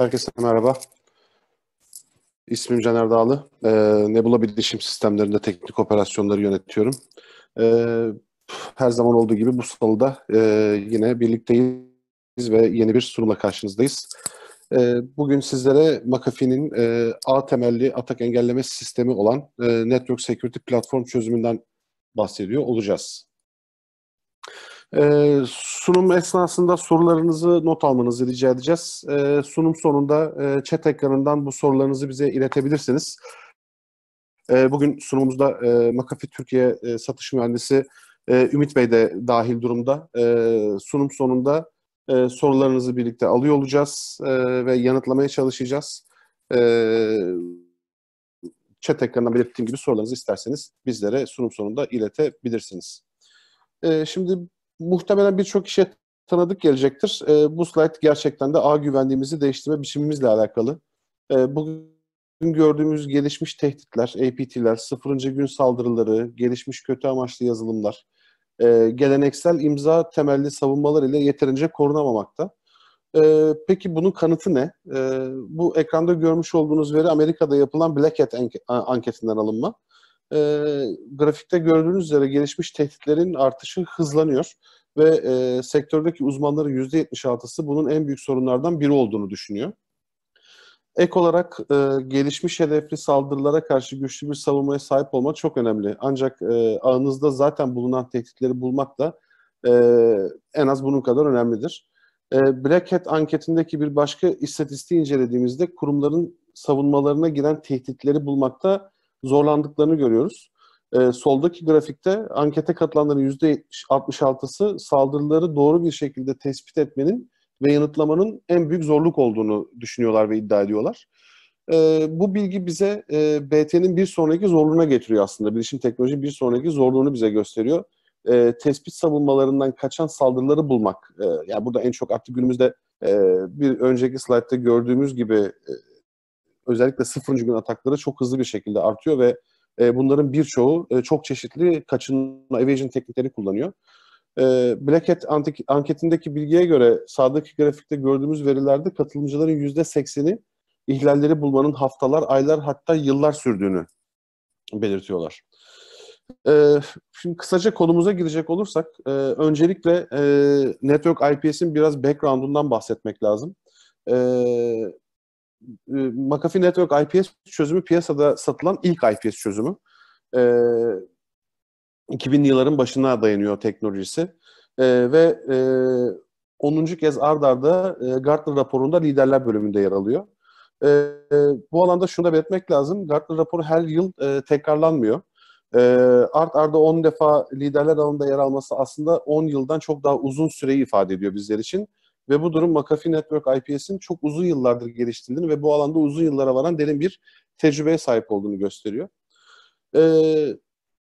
Herkese merhaba. İsmim Caner Dağlı. E, Nebula Bilişim Sistemlerinde teknik operasyonları yönetiyorum. E, her zaman olduğu gibi bu salıda e, yine birlikteyiz ve yeni bir sunumla karşınızdayız. E, bugün sizlere McAfee'nin e, ağ temelli atak engelleme sistemi olan e, Network Security Platform çözümünden bahsediyor olacağız. E, sunum esnasında sorularınızı not almanızı rica edeceğiz. E, sunum sonunda e, chat ekranından bu sorularınızı bize iletebilirsiniz. E, bugün sunumumuzda e, McAfee Türkiye e, satış mühendisi e, Ümit Bey de dahil durumda. E, sunum sonunda e, sorularınızı birlikte alıyor olacağız e, ve yanıtlamaya çalışacağız. E, chat ekranına belirttiğim gibi sorularınızı isterseniz bizlere sunum sonunda iletebilirsiniz. E, şimdi muhtemelen birçok kişiye tanıdık gelecektir. E, bu slide gerçekten de ağ güvenliğimizi değiştirme biçimimizle alakalı. E, bugün gördüğümüz gelişmiş tehditler, APT'ler, sıfırıncı gün saldırıları, gelişmiş kötü amaçlı yazılımlar, e, geleneksel imza temelli savunmalar ile yeterince korunamamakta. E, peki bunun kanıtı ne? E, bu ekranda görmüş olduğunuz veri Amerika'da yapılan Black Hat anketinden alınma. E, grafikte gördüğünüz üzere gelişmiş tehditlerin artışı hızlanıyor ve e, sektördeki uzmanların %76'sı bunun en büyük sorunlardan biri olduğunu düşünüyor. Ek olarak e, gelişmiş hedefli saldırılara karşı güçlü bir savunmaya sahip olmak çok önemli. Ancak e, ağınızda zaten bulunan tehditleri bulmak da e, en az bunun kadar önemlidir. E, Black Hat anketindeki bir başka istatistiği incelediğimizde kurumların savunmalarına giren tehditleri bulmakta zorlandıklarını görüyoruz e, soldaki grafikte ankete katılanların %66'sı saldırıları doğru bir şekilde tespit etmenin ve yanıtlamanın en büyük zorluk olduğunu düşünüyorlar ve iddia ediyorlar. E, bu bilgi bize e, BT'nin bir sonraki zorluğuna getiriyor aslında. Bilişim teknoloji bir sonraki zorluğunu bize gösteriyor. E, tespit savunmalarından kaçan saldırıları bulmak. E, yani burada en çok artık günümüzde e, bir önceki slaytta gördüğümüz gibi e, özellikle sıfırıncı gün atakları çok hızlı bir şekilde artıyor ve e, bunların birçoğu e, çok çeşitli kaçınma evasion teknikleri kullanıyor. E, Black Hat anketindeki bilgiye göre sağdaki grafikte gördüğümüz verilerde katılımcıların %80'i ihlalleri bulmanın haftalar, aylar hatta yıllar sürdüğünü belirtiyorlar. E, şimdi kısaca konumuza girecek olursak e, öncelikle e, Network IPS'in biraz background'undan bahsetmek lazım. E, e, McAfee Network IPS çözümü piyasada satılan ilk IPS çözümü. E, 2000'li yılların başına dayanıyor teknolojisi. E, ve e, 10. kez ard arda e, Gartner raporunda liderler bölümünde yer alıyor. E, e, bu alanda şunu da belirtmek lazım. Gartner raporu her yıl e, tekrarlanmıyor. E, art arda 10 defa liderler alanında yer alması aslında 10 yıldan çok daha uzun süreyi ifade ediyor bizler için. Ve bu durum McAfee Network IPS'in çok uzun yıllardır geliştirdiğini ve bu alanda uzun yıllara varan derin bir tecrübeye sahip olduğunu gösteriyor. Ee,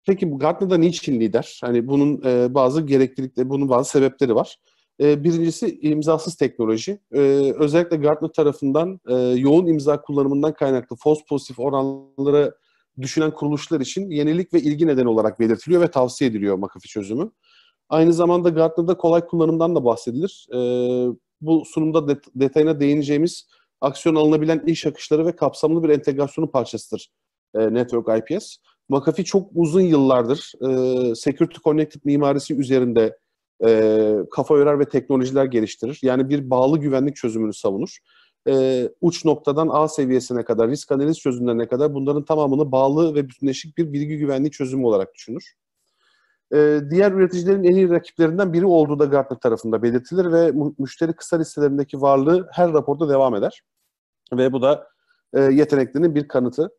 peki bu Gartner'da niçin lider? Hani bunun e, bazı gereklilikleri, bunun bazı sebepleri var. E, birincisi imzasız teknoloji. E, özellikle Gartner tarafından e, yoğun imza kullanımından kaynaklı false pozitif oranlara düşünen kuruluşlar için yenilik ve ilgi nedeni olarak belirtiliyor ve tavsiye ediliyor McAfee çözümü. Aynı zamanda Gartner'da kolay kullanımdan da bahsedilir. E, bu sunumda det detayına değineceğimiz aksiyon alınabilen iş akışları ve kapsamlı bir entegrasyonun parçasıdır e, Network IPS. McAfee çok uzun yıllardır e, Security Connected mimarisi üzerinde e, kafa yorar ve teknolojiler geliştirir. Yani bir bağlı güvenlik çözümünü savunur. E, uç noktadan A seviyesine kadar, risk analiz çözümlerine kadar bunların tamamını bağlı ve bütünleşik bir bilgi güvenliği çözümü olarak düşünür. Ee, diğer üreticilerin en iyi rakiplerinden biri olduğu da Gartner tarafında belirtilir ve müşteri kısa listelerindeki varlığı her raporda devam eder. Ve bu da e, yeteneklerinin bir kanıtı.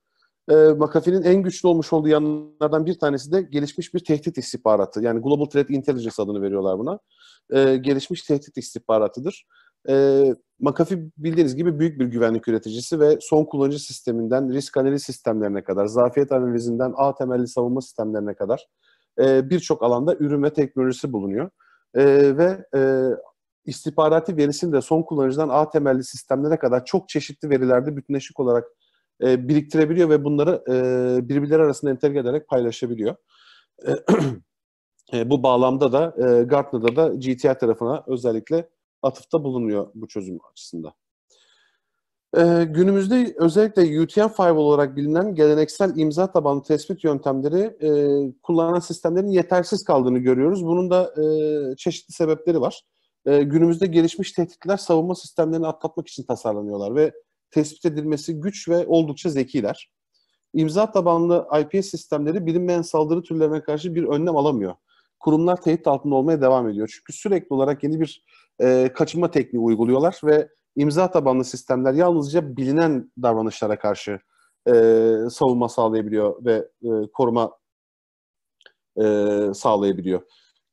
Ee, McAfee'nin en güçlü olmuş olduğu yanlardan bir tanesi de gelişmiş bir tehdit istihbaratı. Yani Global Threat Intelligence adını veriyorlar buna. Ee, gelişmiş tehdit istihbaratıdır. McAfee bildiğiniz gibi büyük bir güvenlik üreticisi ve son kullanıcı sisteminden risk analiz sistemlerine kadar, zafiyet analizinden a temelli savunma sistemlerine kadar e, birçok alanda ürün ve teknolojisi bulunuyor. E, ve e, istihbarati verisini de son kullanıcıdan ağ temelli sistemlere kadar çok çeşitli verilerde bütünleşik olarak e, biriktirebiliyor ve bunları e, birbirleri arasında entegre ederek paylaşabiliyor. bu bağlamda da e, Gartner'da da GTI tarafına özellikle atıfta bulunuyor bu çözüm açısından. Ee, günümüzde özellikle UTM 5 olarak bilinen geleneksel imza tabanlı tespit yöntemleri e, kullanan sistemlerin yetersiz kaldığını görüyoruz. Bunun da e, çeşitli sebepleri var. E, günümüzde gelişmiş tehditler savunma sistemlerini atlatmak için tasarlanıyorlar ve tespit edilmesi güç ve oldukça zekiler. İmza tabanlı IPS sistemleri bilinmeyen saldırı türlerine karşı bir önlem alamıyor. Kurumlar tehdit altında olmaya devam ediyor. Çünkü sürekli olarak yeni bir e, kaçınma tekniği uyguluyorlar ve imza tabanlı sistemler yalnızca bilinen davranışlara karşı e, savunma sağlayabiliyor ve e, koruma e, sağlayabiliyor.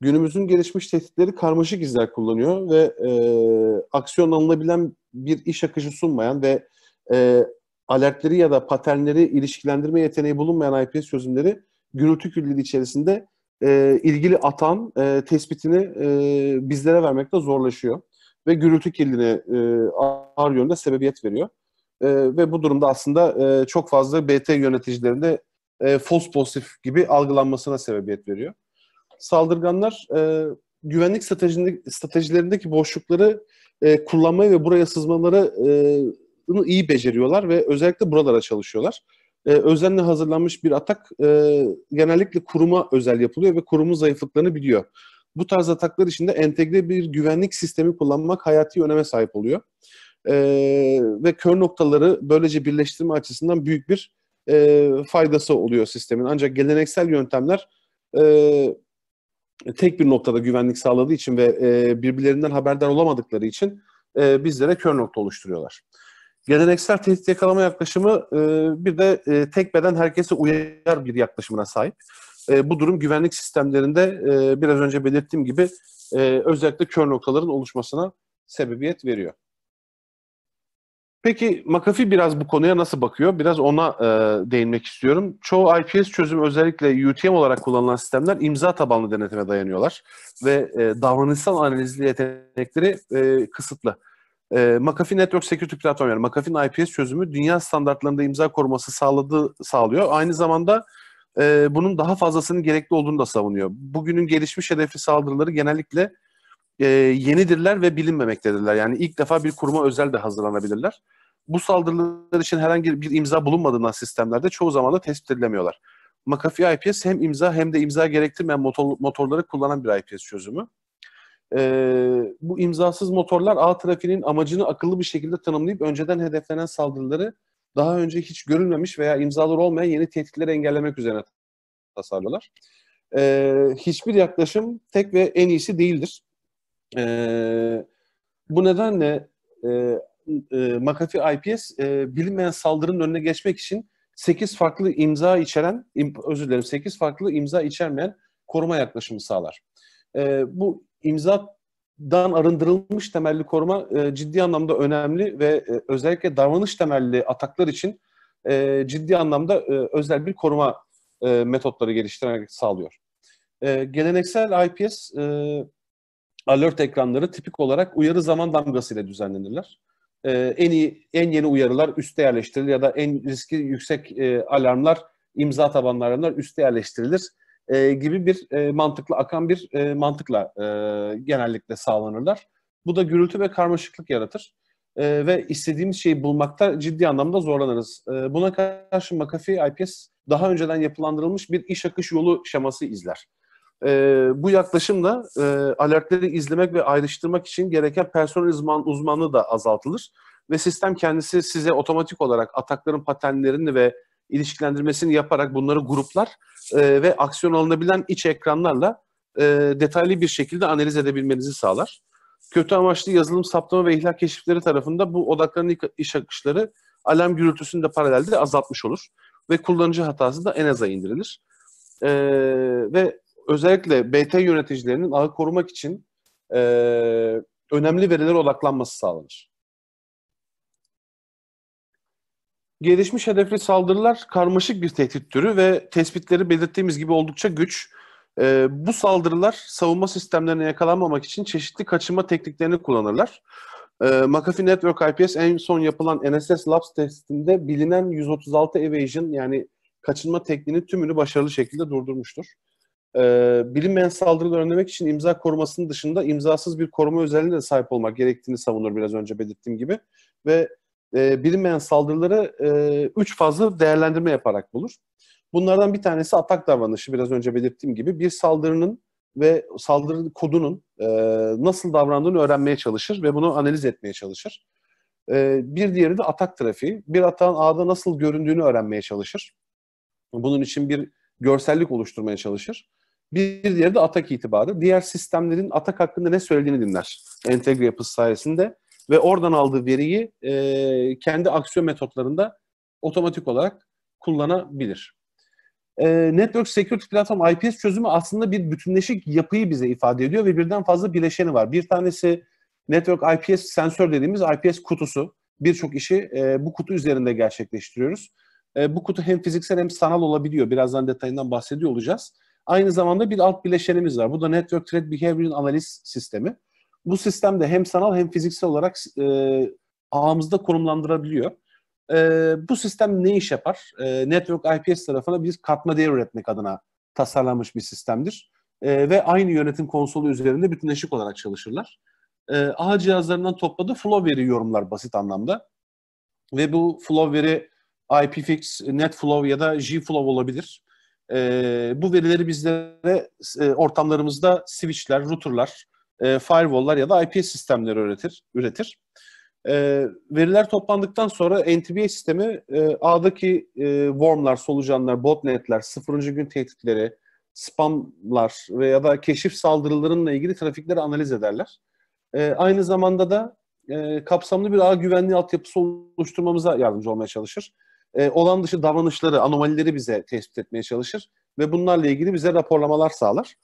Günümüzün gelişmiş tehditleri karmaşık izler kullanıyor ve e, aksiyon alınabilen bir iş akışı sunmayan ve e, alertleri ya da paternleri ilişkilendirme yeteneği bulunmayan IPS çözümleri gürültü külliliği içerisinde e, ilgili atan e, tespitini e, bizlere vermekte zorlaşıyor ve gürültü kirliliğine e, ağır yönde sebebiyet veriyor. E, ve bu durumda aslında e, çok fazla BT yöneticilerinde e, fos pozitif gibi algılanmasına sebebiyet veriyor. Saldırganlar e, güvenlik stratejilerindeki boşlukları e, kullanmayı ve buraya sızmaları e, iyi beceriyorlar ve özellikle buralara çalışıyorlar. E, özenle hazırlanmış bir atak e, genellikle kuruma özel yapılıyor ve kurumun zayıflıklarını biliyor bu tarz ataklar içinde entegre bir güvenlik sistemi kullanmak hayati öneme sahip oluyor. E, ve kör noktaları böylece birleştirme açısından büyük bir e, faydası oluyor sistemin. Ancak geleneksel yöntemler e, tek bir noktada güvenlik sağladığı için ve e, birbirlerinden haberdar olamadıkları için e, bizlere kör nokta oluşturuyorlar. Geleneksel tehdit yakalama yaklaşımı e, bir de e, tek beden herkese uyar bir yaklaşımına sahip. E, bu durum güvenlik sistemlerinde e, biraz önce belirttiğim gibi e, özellikle kör noktaların oluşmasına sebebiyet veriyor. Peki McAfee biraz bu konuya nasıl bakıyor? Biraz ona e, değinmek istiyorum. Çoğu IPS çözümü özellikle UTM olarak kullanılan sistemler imza tabanlı denetime dayanıyorlar. Ve e, davranışsal analizli yetenekleri e, kısıtlı. E, McAfee Network Security Platform yani McAfee'nin IPS çözümü dünya standartlarında imza koruması sağladığı sağlıyor. Aynı zamanda e, bunun daha fazlasının gerekli olduğunu da savunuyor. Bugünün gelişmiş hedefli saldırıları genellikle e, yenidirler ve bilinmemektedirler. Yani ilk defa bir kuruma özel de hazırlanabilirler. Bu saldırılar için herhangi bir imza bulunmadığından sistemlerde çoğu zaman da tespit edilemiyorlar. McAfee IPS hem imza hem de imza gerektirmeyen motor, motorları kullanan bir IPS çözümü. Ee, bu imzasız motorlar ağ trafiğinin amacını akıllı bir şekilde tanımlayıp önceden hedeflenen saldırıları daha önce hiç görülmemiş veya imzaları olmayan yeni tehditleri engellemek üzerine tasarlıyorlar. E, ee, hiçbir yaklaşım tek ve en iyisi değildir. E, bu nedenle e, e, McAfee IPS e, bilinmeyen saldırının önüne geçmek için 8 farklı imza içeren, im, özür dilerim 8 farklı imza içermeyen koruma yaklaşımı sağlar. E, bu imza dan arındırılmış temelli koruma e, ciddi anlamda önemli ve e, özellikle davranış temelli ataklar için e, ciddi anlamda e, özel bir koruma e, metotları geliştirerek sağlıyor. E, geleneksel IPS e, alert ekranları tipik olarak uyarı zaman damgası ile düzenlenirler. E, en iyi, en yeni uyarılar üste yerleştirilir ya da en riski yüksek e, alarmlar, imza tabanlı alarmlar üste yerleştirilir e, gibi bir e, mantıkla akan bir e, mantıkla e, genellikle sağlanırlar. Bu da gürültü ve karmaşıklık yaratır e, ve istediğimiz şeyi bulmakta ciddi anlamda zorlanırız. E, buna karşı McAfee IPS daha önceden yapılandırılmış bir iş akış yolu şeması izler. E, bu yaklaşımla e, alertleri izlemek ve ayrıştırmak için gereken personel uzman, uzmanlığı da azaltılır ve sistem kendisi size otomatik olarak atakların paternlerini ve ilişkilendirmesini yaparak bunları gruplar e, ve aksiyon alınabilen iç ekranlarla e, detaylı bir şekilde analiz edebilmenizi sağlar. Kötü amaçlı yazılım saptama ve ihlak keşifleri tarafında bu odakların iş akışları alarm gürültüsünü de paralelde azaltmış olur. Ve kullanıcı hatası da en aza indirilir. E, ve özellikle BT yöneticilerinin ağı korumak için e, önemli verilere odaklanması sağlanır. Gelişmiş hedefli saldırılar karmaşık bir tehdit türü ve tespitleri belirttiğimiz gibi oldukça güç. E, bu saldırılar savunma sistemlerine yakalanmamak için çeşitli kaçınma tekniklerini kullanırlar. E, McAfee Network IPS en son yapılan NSS Labs testinde bilinen 136 evasion yani kaçınma tekniğinin tümünü başarılı şekilde durdurmuştur. E, bilinmeyen saldırıları önlemek için imza korumasının dışında imzasız bir koruma özelliğine de sahip olmak gerektiğini savunur biraz önce belirttiğim gibi. Ve e, bilinmeyen saldırıları e, üç fazla değerlendirme yaparak bulur. Bunlardan bir tanesi atak davranışı. Biraz önce belirttiğim gibi bir saldırının ve saldırı kodunun e, nasıl davrandığını öğrenmeye çalışır ve bunu analiz etmeye çalışır. E, bir diğeri de atak trafiği. Bir atağın ağda nasıl göründüğünü öğrenmeye çalışır. Bunun için bir görsellik oluşturmaya çalışır. Bir diğeri de atak itibarı. Diğer sistemlerin atak hakkında ne söylediğini dinler. Entegre yapısı sayesinde ve oradan aldığı veriyi e, kendi aksiyon metotlarında otomatik olarak kullanabilir. E, Network Security Platform IPS çözümü aslında bir bütünleşik yapıyı bize ifade ediyor ve birden fazla bileşeni var. Bir tanesi Network IPS sensör dediğimiz IPS kutusu. Birçok işi e, bu kutu üzerinde gerçekleştiriyoruz. E, bu kutu hem fiziksel hem sanal olabiliyor. Birazdan detayından bahsediyor olacağız. Aynı zamanda bir alt bileşenimiz var. Bu da Network Threat Behavior Analysis Sistemi bu sistem de hem sanal hem fiziksel olarak e, ağımızda konumlandırabiliyor. E, bu sistem ne iş yapar? E, Network IPS tarafına biz katma değer üretmek adına tasarlanmış bir sistemdir. E, ve aynı yönetim konsolu üzerinde bütünleşik olarak çalışırlar. E, ağ cihazlarından topladığı flow veri yorumlar basit anlamda. Ve bu flow veri IPFix, NetFlow ya da GFlow olabilir. E, bu verileri bizlere e, ortamlarımızda switchler, routerlar, e, firewall'lar ya da IPS sistemleri üretir. üretir. E, veriler toplandıktan sonra NTBA sistemi e, ağdaki e, wormlar, solucanlar, botnetler, sıfırıncı gün tehditleri, spamlar veya da keşif saldırılarınla ilgili trafikleri analiz ederler. E, aynı zamanda da e, kapsamlı bir ağ güvenliği altyapısı oluşturmamıza yardımcı olmaya çalışır. E, olan dışı davranışları, anomalileri bize tespit etmeye çalışır ve bunlarla ilgili bize raporlamalar sağlar.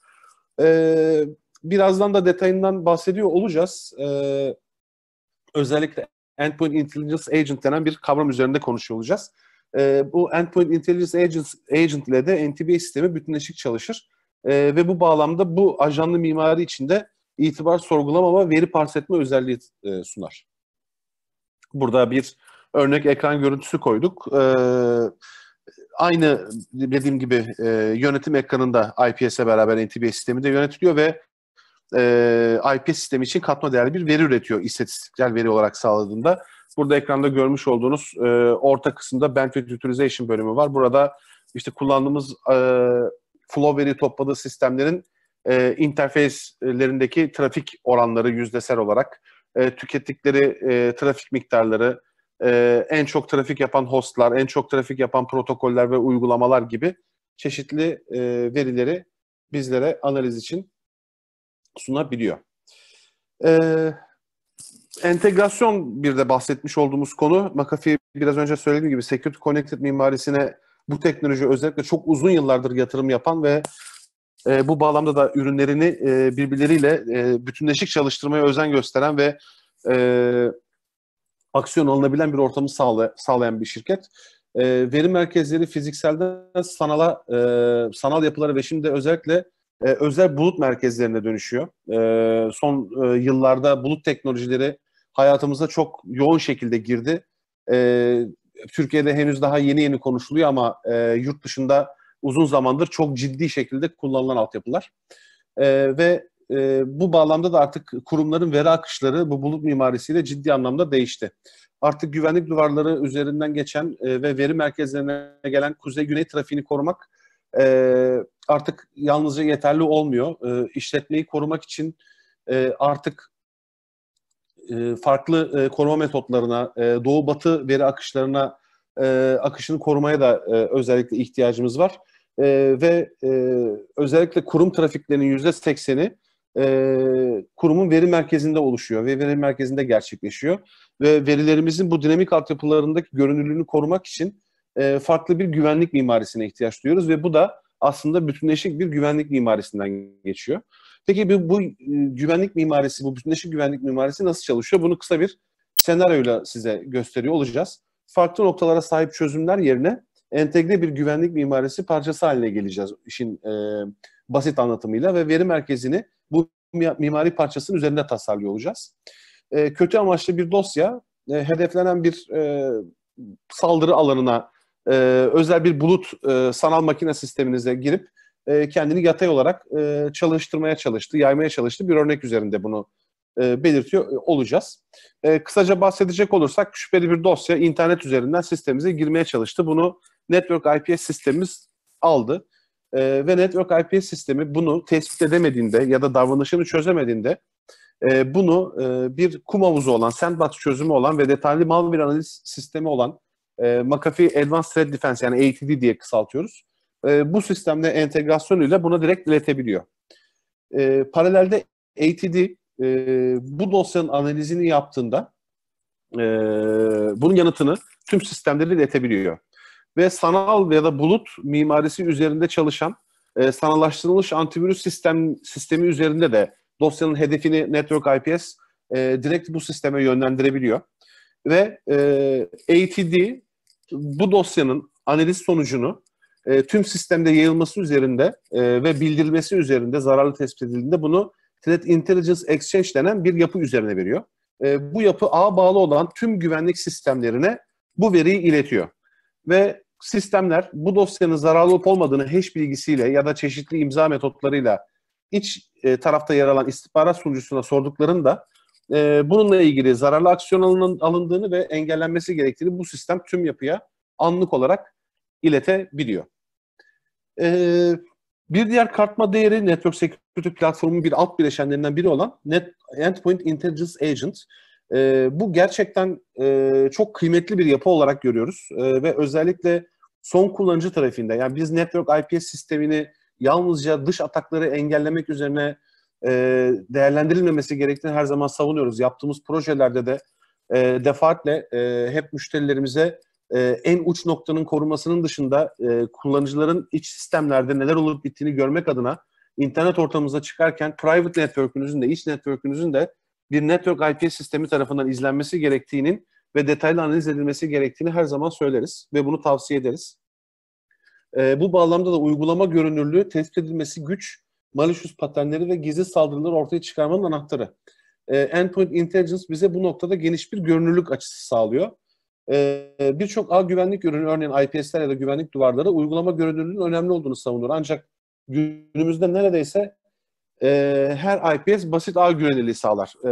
E, birazdan da detayından bahsediyor olacağız. Ee, özellikle Endpoint Intelligence Agent denen bir kavram üzerinde konuşuyor olacağız. Ee, bu Endpoint Intelligence Agent, Agent ile de NTB sistemi bütünleşik çalışır. Ee, ve bu bağlamda bu ajanlı mimari içinde itibar sorgulamama veri parsetme özelliği e, sunar. Burada bir örnek ekran görüntüsü koyduk. Ee, aynı dediğim gibi e, yönetim ekranında IPS'e beraber NTB sistemi de yönetiliyor ve e, IPS sistemi için katma değerli bir veri üretiyor istatistiksel veri olarak sağladığında. Burada ekranda görmüş olduğunuz e, orta kısımda Bandwidth Utilization bölümü var. Burada işte kullandığımız e, flow veri topladığı sistemlerin e, interface'lerindeki trafik oranları yüzdesel olarak, e, tükettikleri e, trafik miktarları, e, en çok trafik yapan hostlar, en çok trafik yapan protokoller ve uygulamalar gibi çeşitli e, verileri bizlere analiz için sunabiliyor. Ee, entegrasyon bir de bahsetmiş olduğumuz konu. McAfee biraz önce söylediğim gibi Security Connected mimarisine bu teknoloji özellikle çok uzun yıllardır yatırım yapan ve e, bu bağlamda da ürünlerini e, birbirleriyle e, bütünleşik çalıştırmaya özen gösteren ve e, aksiyon alınabilen bir ortamı sağla, sağlayan bir şirket. E, veri merkezleri fizikselden sanala, e, sanal yapılara ve şimdi özellikle e, özel bulut merkezlerine dönüşüyor. E, son e, yıllarda bulut teknolojileri hayatımıza çok yoğun şekilde girdi. E, Türkiye'de henüz daha yeni yeni konuşuluyor ama e, yurt dışında uzun zamandır çok ciddi şekilde kullanılan altyapılar. E, ve e, bu bağlamda da artık kurumların veri akışları bu bulut mimarisiyle ciddi anlamda değişti. Artık güvenlik duvarları üzerinden geçen e, ve veri merkezlerine gelen kuzey-güney trafiğini korumak e, artık yalnızca yeterli olmuyor. E, işletmeyi korumak için e, artık e, farklı e, koruma metotlarına, e, doğu-batı veri akışlarına e, akışını korumaya da e, özellikle ihtiyacımız var. E, ve e, özellikle kurum trafiklerinin yüzde sekseni e, kurumun veri merkezinde oluşuyor ve veri merkezinde gerçekleşiyor. Ve verilerimizin bu dinamik altyapılarındaki görünürlüğünü korumak için e, farklı bir güvenlik mimarisine ihtiyaç duyuyoruz ve bu da aslında bütünleşik bir güvenlik mimarisinden geçiyor. Peki bu, bu e, güvenlik mimarisi, bu bütünleşik güvenlik mimarisi nasıl çalışıyor? Bunu kısa bir senaryoyla size gösteriyor olacağız. Farklı noktalara sahip çözümler yerine entegre bir güvenlik mimarisi parçası haline geleceğiz işin e, basit anlatımıyla ve veri merkezini bu mimari parçasının üzerinde tasarlıyor olacağız. E, kötü amaçlı bir dosya e, hedeflenen bir e, saldırı alanına e, özel bir bulut e, sanal makine sisteminize girip e, kendini yatay olarak e, çalıştırmaya çalıştı, yaymaya çalıştı. Bir örnek üzerinde bunu e, belirtiyor e, olacağız. E, kısaca bahsedecek olursak şüpheli bir dosya internet üzerinden sistemimize girmeye çalıştı. Bunu Network IPS sistemimiz aldı. E, ve Network IPS sistemi bunu tespit edemediğinde ya da davranışını çözemediğinde e, bunu e, bir kum havuzu olan, sandbox çözümü olan ve detaylı malware analiz sistemi olan e, McAfee Advanced Threat Defense yani ATD diye kısaltıyoruz. E, bu sistemde entegrasyonuyla buna direkt iletebiliyor. E, paralelde ATD e, bu dosyanın analizini yaptığında e, bunun yanıtını tüm sistemlere iletebiliyor. Ve sanal ya da bulut mimarisi üzerinde çalışan e, sanallaştırılmış antivirüs sistem sistemi üzerinde de dosyanın hedefini Network IPS e, direkt bu sisteme yönlendirebiliyor. Ve e, ATD bu dosyanın analiz sonucunu e, tüm sistemde yayılması üzerinde e, ve bildirilmesi üzerinde zararlı tespit edildiğinde bunu Threat Intelligence Exchange denen bir yapı üzerine veriyor. E, bu yapı ağa bağlı olan tüm güvenlik sistemlerine bu veriyi iletiyor. Ve sistemler bu dosyanın zararlı olup olmadığını hash bilgisiyle ya da çeşitli imza metotlarıyla iç e, tarafta yer alan istihbarat sunucusuna sorduklarında e, bununla ilgili zararlı aksiyon alın, alındığını ve engellenmesi gerektiğini bu sistem tüm yapıya anlık olarak iletebiliyor. E, bir diğer kartma değeri Network Security Platformu'nun bir alt bileşenlerinden biri olan Net Endpoint Intelligence Agent. E, bu gerçekten e, çok kıymetli bir yapı olarak görüyoruz e, ve özellikle son kullanıcı tarafında yani biz Network IPS sistemini yalnızca dış atakları engellemek üzerine e, değerlendirilmemesi gerektiğini her zaman savunuyoruz. Yaptığımız projelerde de e, defaatle e, hep müşterilerimize e, en uç noktanın korunmasının dışında e, kullanıcıların iç sistemlerde neler olup bittiğini görmek adına internet ortamımıza çıkarken private network'ünüzün de iç network'ünüzün de bir network IP sistemi tarafından izlenmesi gerektiğinin ve detaylı analiz edilmesi gerektiğini her zaman söyleriz ve bunu tavsiye ederiz. E, bu bağlamda da uygulama görünürlüğü tespit edilmesi güç malicious paternleri ve gizli saldırıları ortaya çıkarmanın anahtarı. E, Endpoint Intelligence bize bu noktada geniş bir görünürlük açısı sağlıyor. E, Birçok ağ güvenlik ürünü örneğin IPS'ler ya da güvenlik duvarları uygulama görünürlüğünün önemli olduğunu savunur. Ancak günümüzde neredeyse e, her IPS basit ağ güvenilirliği sağlar. E,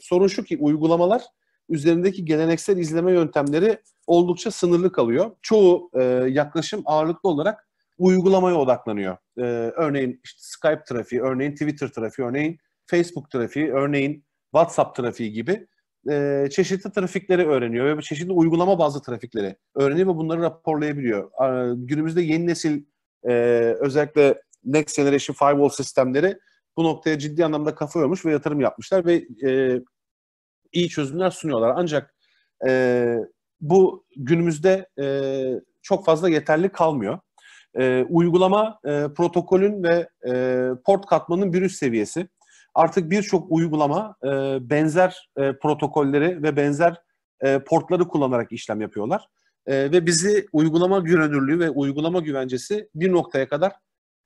sorun şu ki uygulamalar üzerindeki geleneksel izleme yöntemleri oldukça sınırlı kalıyor. Çoğu e, yaklaşım ağırlıklı olarak uygulamaya odaklanıyor. Ee, örneğin işte Skype trafiği, örneğin Twitter trafiği, örneğin Facebook trafiği, örneğin WhatsApp trafiği gibi e, çeşitli trafikleri öğreniyor ve çeşitli uygulama bazı trafikleri öğreniyor ve bunları raporlayabiliyor. E, günümüzde yeni nesil e, özellikle Next Generation Firewall sistemleri bu noktaya ciddi anlamda kafa yormuş ve yatırım yapmışlar ve e, iyi çözümler sunuyorlar. Ancak e, bu günümüzde e, çok fazla yeterli kalmıyor e, uygulama e, protokolün ve e, port katmanın bir üst seviyesi. Artık birçok uygulama e, benzer e, protokolleri ve benzer e, portları kullanarak işlem yapıyorlar. E, ve bizi uygulama görünürlüğü ve uygulama güvencesi bir noktaya kadar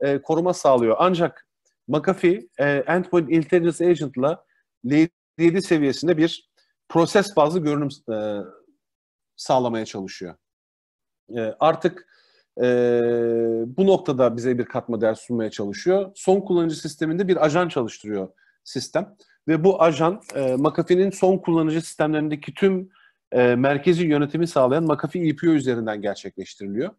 e, koruma sağlıyor. Ancak McAfee, e, Endpoint Intelligence Agent ile 7 seviyesinde bir proses bazlı görünüm e, sağlamaya çalışıyor. E, artık e, bu noktada bize bir katma değer sunmaya çalışıyor. Son kullanıcı sisteminde bir ajan çalıştırıyor sistem. Ve bu ajan e, McAfee'nin son kullanıcı sistemlerindeki tüm e, merkezi yönetimi sağlayan McAfee EPO üzerinden gerçekleştiriliyor.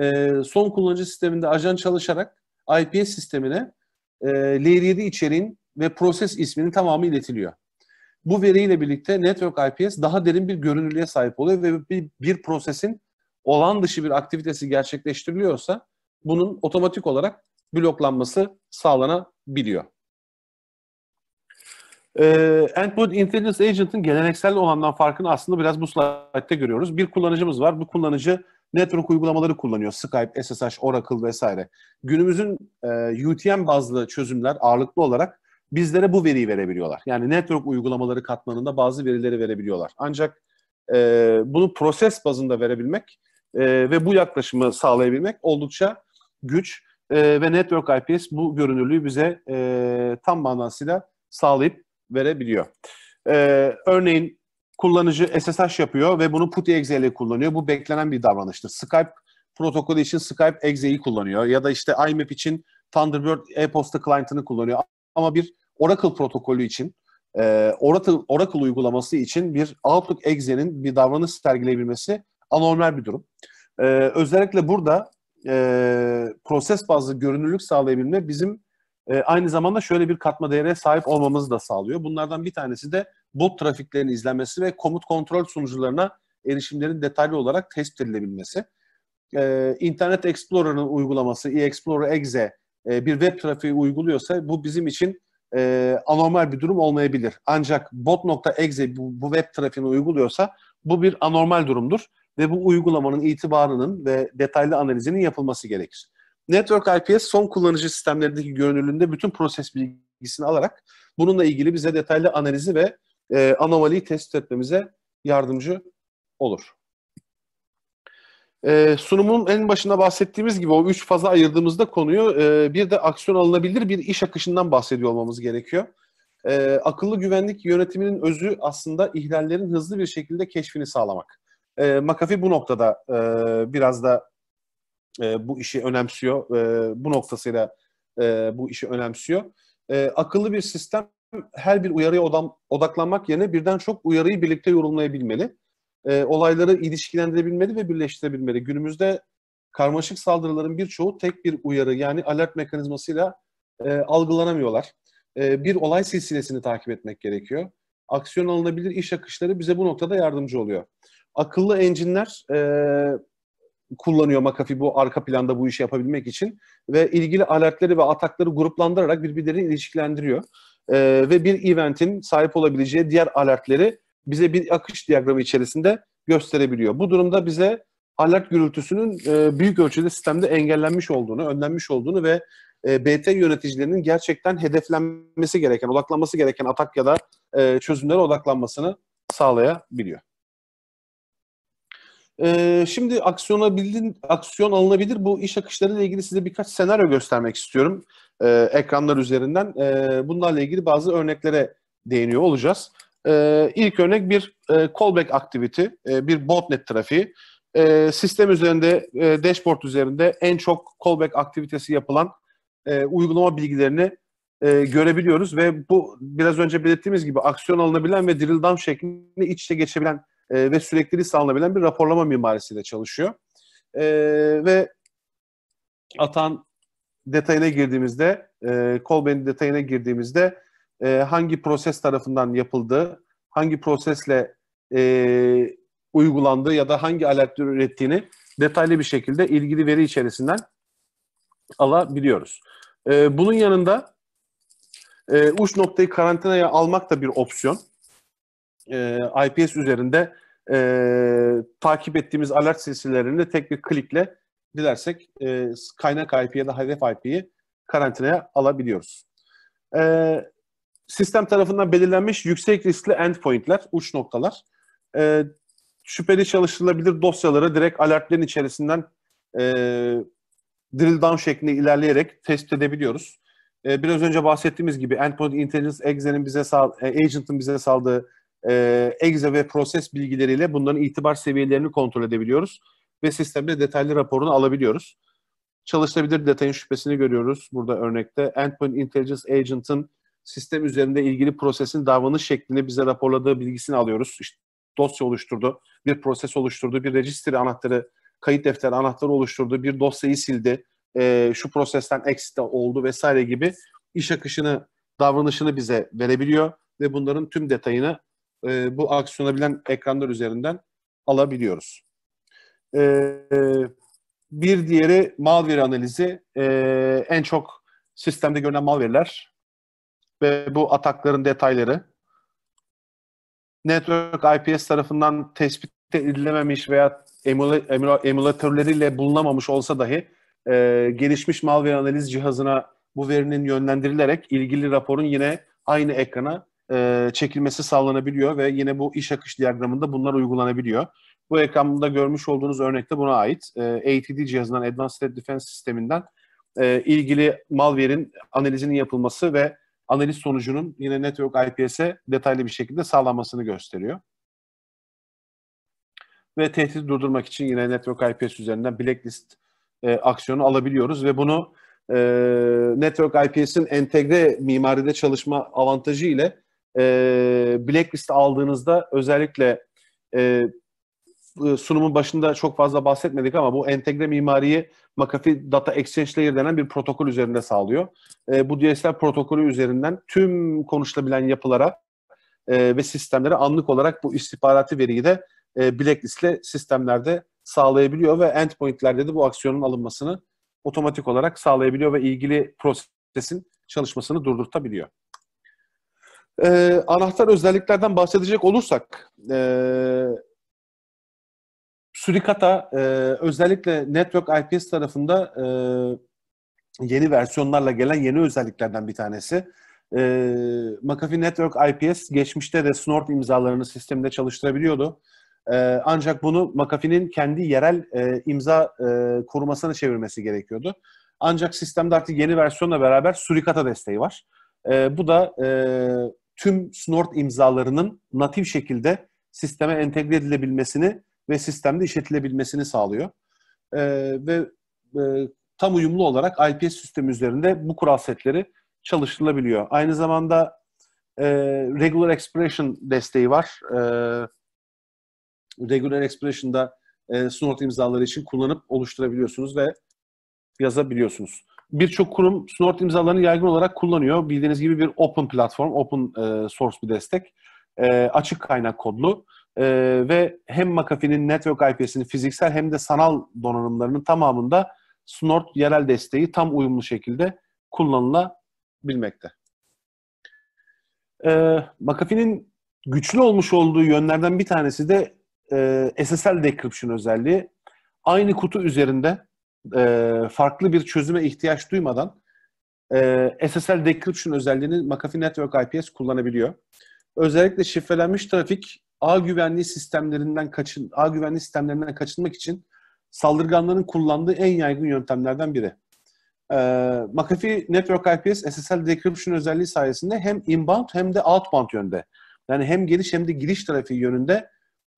E, son kullanıcı sisteminde ajan çalışarak IPS sistemine e, layer 7 içeriğin ve proses isminin tamamı iletiliyor. Bu veriyle birlikte Network IPS daha derin bir görünürlüğe sahip oluyor ve bir, bir prosesin olan dışı bir aktivitesi gerçekleştiriliyorsa bunun otomatik olarak bloklanması sağlanabiliyor. Ee, Endpoint Intelligence Agent'ın geleneksel olandan farkını aslında biraz bu slaytta görüyoruz. Bir kullanıcımız var. Bu kullanıcı network uygulamaları kullanıyor. Skype, SSH, Oracle vesaire. Günümüzün e, UTM bazlı çözümler ağırlıklı olarak bizlere bu veriyi verebiliyorlar. Yani network uygulamaları katmanında bazı verileri verebiliyorlar. Ancak e, bunu proses bazında verebilmek e, ve bu yaklaşımı sağlayabilmek oldukça güç e, ve Network IPS bu görünürlüğü bize e, tam manasıyla sağlayıp verebiliyor. E, örneğin kullanıcı SSH yapıyor ve bunu put exe ile kullanıyor. Bu beklenen bir davranıştır. Skype protokolü için Skype exe'yi kullanıyor ya da işte IMAP için Thunderbird e-posta client'ını kullanıyor. Ama bir Oracle protokolü için e, Oracle, Oracle uygulaması için bir Outlook exe'nin bir davranış sergileyebilmesi anormal bir durum. E, özellikle burada e, proses bazlı görünürlük sağlayabilme bizim e, aynı zamanda şöyle bir katma değere sahip olmamızı da sağlıyor. Bunlardan bir tanesi de bot trafiklerin izlenmesi ve komut kontrol sunucularına erişimlerin detaylı olarak tespit edilebilmesi. E, Internet Explorer'ın uygulaması, eExplorer Exe e, e, bir web trafiği uyguluyorsa bu bizim için e, anormal bir durum olmayabilir. Ancak bot.exe e bu, bu web trafiğini uyguluyorsa bu bir anormal durumdur ve bu uygulamanın itibarının ve detaylı analizinin yapılması gerekir. Network IPS son kullanıcı sistemlerindeki görünürlüğünde bütün proses bilgisini alarak bununla ilgili bize detaylı analizi ve e, anomaliyi tespit etmemize yardımcı olur. E, sunumun en başında bahsettiğimiz gibi o üç faza ayırdığımızda konuyu e, bir de aksiyon alınabilir bir iş akışından bahsediyor olmamız gerekiyor. E, akıllı güvenlik yönetiminin özü aslında ihlallerin hızlı bir şekilde keşfini sağlamak. E, McAfee bu noktada e, biraz da e, bu işi önemsiyor. E, bu noktasıyla e, bu işi önemsiyor. E, akıllı bir sistem her bir uyarıya odam, odaklanmak yerine birden çok uyarıyı birlikte yorumlayabilmeli. E, olayları ilişkilendirebilmeli ve birleştirebilmeli. Günümüzde karmaşık saldırıların birçoğu tek bir uyarı yani alert mekanizmasıyla e, algılanamıyorlar. E, bir olay silsilesini takip etmek gerekiyor. Aksiyon alınabilir iş akışları bize bu noktada yardımcı oluyor akıllı engine'ler e, kullanıyor McAfee bu arka planda bu işi yapabilmek için ve ilgili alertleri ve atakları gruplandırarak birbirleriyle ilişkilendiriyor. E, ve bir eventin sahip olabileceği diğer alertleri bize bir akış diyagramı içerisinde gösterebiliyor. Bu durumda bize alert gürültüsünün e, büyük ölçüde sistemde engellenmiş olduğunu, önlenmiş olduğunu ve e, BT yöneticilerinin gerçekten hedeflenmesi gereken, odaklanması gereken atak ya da e, çözümlere odaklanmasını sağlayabiliyor. Ee, şimdi aksiyonabildin, aksiyon alınabilir bu iş akışları ile ilgili size birkaç senaryo göstermek istiyorum e, ekranlar üzerinden. E, bunlarla ilgili bazı örneklere değiniyor olacağız. E, ilk örnek bir e, callback activity, e, bir botnet trafiği. E, sistem üzerinde, e, dashboard üzerinde en çok callback aktivitesi yapılan e, uygulama bilgilerini e, görebiliyoruz ve bu biraz önce belirttiğimiz gibi aksiyon alınabilen ve drill down şeklinde içe geçebilen e, ve süreklilik sağlanabilen bir raporlama mimarisiyle çalışıyor. E, ve atan detayına girdiğimizde, e, Kolben'in detayına girdiğimizde e, hangi proses tarafından yapıldığı, hangi prosesle e, uygulandığı ya da hangi aletleri ürettiğini detaylı bir şekilde ilgili veri içerisinden alabiliyoruz. E, bunun yanında e, uç noktayı karantinaya almak da bir opsiyon. E, IPS üzerinde e, takip ettiğimiz alert silsilelerinde tek bir klikle dilersek e, kaynak IP ya da hedef IP'yi karantinaya alabiliyoruz. E, sistem tarafından belirlenmiş yüksek riskli endpointler, uç noktalar. E, şüpheli çalıştırılabilir dosyaları direkt alertlerin içerisinden e, drill down şeklinde ilerleyerek test edebiliyoruz. E, biraz önce bahsettiğimiz gibi Endpoint Intelligence Exe'nin bize sağ, e, Agent'ın bize saldığı e, egze ve proses bilgileriyle bunların itibar seviyelerini kontrol edebiliyoruz ve sistemde detaylı raporunu alabiliyoruz. Çalıştırabilir detayın şüphesini görüyoruz burada örnekte. Endpoint Intelligence Agent'ın sistem üzerinde ilgili prosesin davranış şeklini bize raporladığı bilgisini alıyoruz. İşte dosya oluşturdu, bir proses oluşturdu, bir register anahtarı, kayıt defteri anahtarı oluşturdu, bir dosyayı sildi, e, şu prosesten exit oldu vesaire gibi iş akışını, davranışını bize verebiliyor ve bunların tüm detayını e, bu aksiyona bilen ekranlar üzerinden alabiliyoruz. E, bir diğeri malware analizi. E, en çok sistemde görünen malware'ler ve bu atakların detayları. Network IPS tarafından tespit edilememiş veya emula, emülatörleriyle bulunamamış olsa dahi e, gelişmiş malware analiz cihazına bu verinin yönlendirilerek ilgili raporun yine aynı ekrana e, çekilmesi sağlanabiliyor ve yine bu iş akış diyagramında bunlar uygulanabiliyor. Bu ekranda görmüş olduğunuz örnekte buna ait. E, ATD cihazından, Advanced Threat Defense sisteminden e, ilgili malware'in analizinin yapılması ve analiz sonucunun yine Network IPS'e detaylı bir şekilde sağlanmasını gösteriyor. Ve tehdit durdurmak için yine Network IPS üzerinden blacklist e, aksiyonu alabiliyoruz ve bunu e, Network IPS'in entegre mimaride çalışma avantajı ile e, blacklist aldığınızda özellikle e, sunumun başında çok fazla bahsetmedik ama bu entegre mimariyi McAfee Data Exchange Layer denen bir protokol üzerinde sağlıyor. E, bu DSL protokolü üzerinden tüm konuşulabilen yapılara e, ve sistemlere anlık olarak bu istihbarati veriyi de e, blacklistle sistemlerde sağlayabiliyor ve endpointlerde de bu aksiyonun alınmasını otomatik olarak sağlayabiliyor ve ilgili prosesin çalışmasını durdurtabiliyor e, anahtar özelliklerden bahsedecek olursak e, Suricata e, özellikle Network IPS tarafında e, yeni versiyonlarla gelen yeni özelliklerden bir tanesi. E, McAfee Network IPS geçmişte de Snort imzalarını sistemde çalıştırabiliyordu. E, ancak bunu McAfee'nin kendi yerel e, imza e, korumasına çevirmesi gerekiyordu. Ancak sistemde artık yeni versiyonla beraber Suricata desteği var. E, bu da e, tüm snort imzalarının natif şekilde sisteme entegre edilebilmesini ve sistemde işletilebilmesini sağlıyor. E, ve e, tam uyumlu olarak IPS sistemi üzerinde bu kural setleri çalıştırılabiliyor. Aynı zamanda e, regular expression desteği var. E, regular expression'da e, snort imzaları için kullanıp oluşturabiliyorsunuz ve yazabiliyorsunuz birçok kurum Snort imzalarını yaygın olarak kullanıyor. Bildiğiniz gibi bir open platform, open e, source bir destek. E, açık kaynak kodlu e, ve hem McAfee'nin network IP'sini fiziksel hem de sanal donanımlarının tamamında Snort yerel desteği tam uyumlu şekilde kullanılabilmekte. E, McAfee'nin güçlü olmuş olduğu yönlerden bir tanesi de e, SSL decryption özelliği. Aynı kutu üzerinde e, farklı bir çözüme ihtiyaç duymadan e, SSL decryption özelliğini McAfee Network IPS kullanabiliyor. Özellikle şifrelenmiş trafik ağ güvenliği sistemlerinden kaçın ağ güvenliği sistemlerinden kaçınmak için saldırganların kullandığı en yaygın yöntemlerden biri. E, McAfee Network IPS SSL decryption özelliği sayesinde hem inbound hem de outbound yönde yani hem geliş hem de giriş trafiği yönünde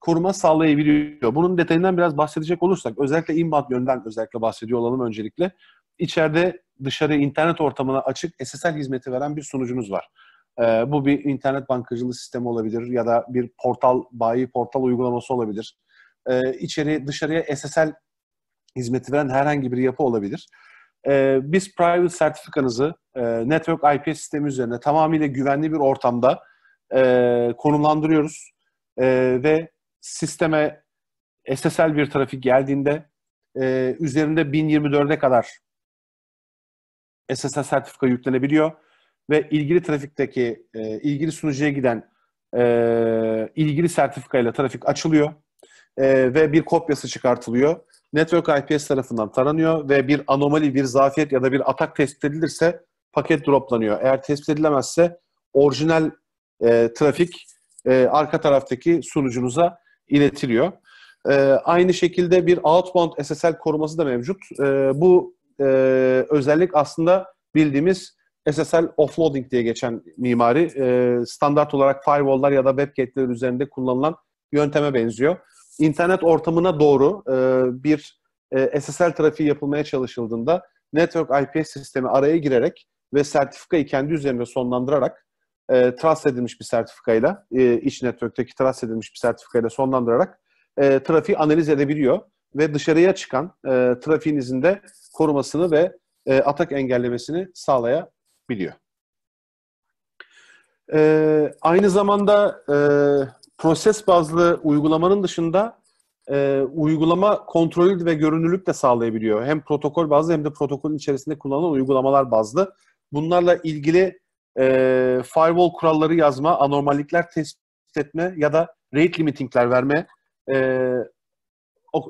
koruma sağlayabiliyor. Bunun detayından biraz bahsedecek olursak özellikle inbound yönden özellikle bahsediyor olalım öncelikle. İçeride dışarı internet ortamına açık SSL hizmeti veren bir sunucunuz var. Ee, bu bir internet bankacılığı sistemi olabilir ya da bir portal, bayi portal uygulaması olabilir. Ee, içeri dışarıya SSL hizmeti veren herhangi bir yapı olabilir. Ee, biz private sertifikanızı e, Network IP sistemi üzerine tamamıyla güvenli bir ortamda e, konumlandırıyoruz e, ve sisteme SSL bir trafik geldiğinde e, üzerinde 1024'e kadar SSL sertifika yüklenebiliyor ve ilgili trafikteki e, ilgili sunucuya giden e, ilgili sertifikayla trafik açılıyor e, ve bir kopyası çıkartılıyor. Network IPS tarafından taranıyor ve bir anomali, bir zafiyet ya da bir atak tespit edilirse paket droplanıyor. Eğer tespit edilemezse orijinal e, trafik e, arka taraftaki sunucunuza iletiliyor. E, aynı şekilde bir outbound SSL koruması da mevcut. E, bu e, özellik aslında bildiğimiz SSL offloading diye geçen mimari e, standart olarak firewall'lar ya da webgate'ler üzerinde kullanılan yönteme benziyor. İnternet ortamına doğru e, bir e, SSL trafiği yapılmaya çalışıldığında Network ip sistemi araya girerek ve sertifikayı kendi üzerinde sonlandırarak e, trust edilmiş bir sertifikayla, e, iç network'teki trust edilmiş bir sertifikayla sonlandırarak e, trafiği analiz edebiliyor ve dışarıya çıkan e, trafiğin izinde korumasını ve e, atak engellemesini sağlayabiliyor. E, aynı zamanda e, proses bazlı uygulamanın dışında e, uygulama kontrolü ve görünürlük de sağlayabiliyor. Hem protokol bazlı hem de protokolün içerisinde kullanılan uygulamalar bazlı. Bunlarla ilgili e, firewall kuralları yazma, anormallikler tespit etme ya da rate limitingler verme e,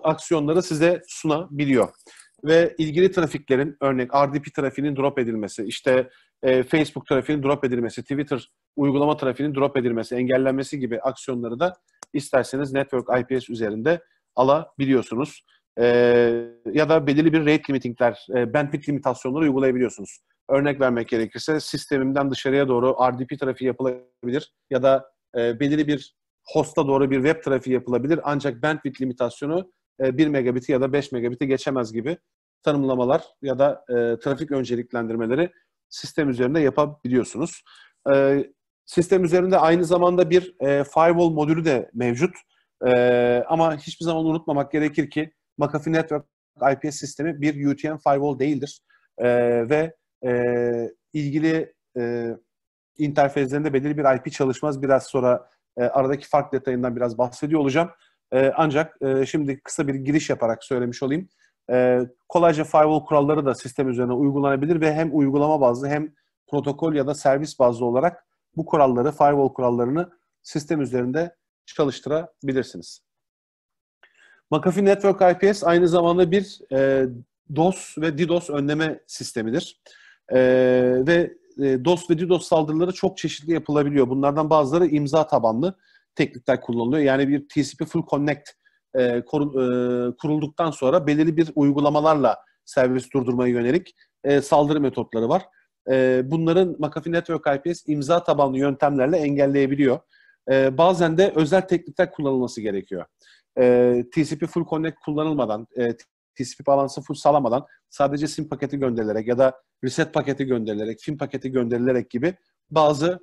aksiyonları size sunabiliyor. Ve ilgili trafiklerin örnek RDP trafiğinin drop edilmesi, işte e, Facebook trafiğinin drop edilmesi, Twitter uygulama trafiğinin drop edilmesi, engellenmesi gibi aksiyonları da isterseniz Network IPS üzerinde alabiliyorsunuz. E, ya da belirli bir rate limitingler, e, bandwidth limitasyonları uygulayabiliyorsunuz örnek vermek gerekirse sistemimden dışarıya doğru RDP trafiği yapılabilir ya da e, belirli bir hosta doğru bir web trafiği yapılabilir ancak bandwidth limitasyonu e, 1 megabiti ya da 5 megabiti geçemez gibi tanımlamalar ya da e, trafik önceliklendirmeleri sistem üzerinde yapabiliyorsunuz. E, sistem üzerinde aynı zamanda bir e, firewall modülü de mevcut. E, ama hiçbir zaman unutmamak gerekir ki McAfee Network IPS sistemi bir UTM firewall değildir. E, ve e, ilgili e, interfezlerinde belirli bir IP çalışmaz. Biraz sonra e, aradaki fark detayından biraz bahsediyor olacağım. E, ancak e, şimdi kısa bir giriş yaparak söylemiş olayım. E, kolayca firewall kuralları da sistem üzerine uygulanabilir ve hem uygulama bazlı hem protokol ya da servis bazlı olarak bu kuralları, firewall kurallarını sistem üzerinde çalıştırabilirsiniz. McAfee Network IPS aynı zamanda bir e, DOS ve DDoS önleme sistemidir. E, ve e, DOS ve DDoS saldırıları çok çeşitli yapılabiliyor. Bunlardan bazıları imza tabanlı teknikler kullanılıyor. Yani bir TCP Full Connect e, koru, e, kurulduktan sonra belirli bir uygulamalarla servis durdurmaya yönelik e, saldırı metotları var. E, bunların McAfee Network IPS imza tabanlı yöntemlerle engelleyebiliyor. E, bazen de özel teknikler kullanılması gerekiyor. E, TCP Full Connect kullanılmadan, e, TCP bağlantısını full sağlamadan sadece SIM paketi gönderilerek ya da reset paketi gönderilerek, FIM paketi gönderilerek gibi bazı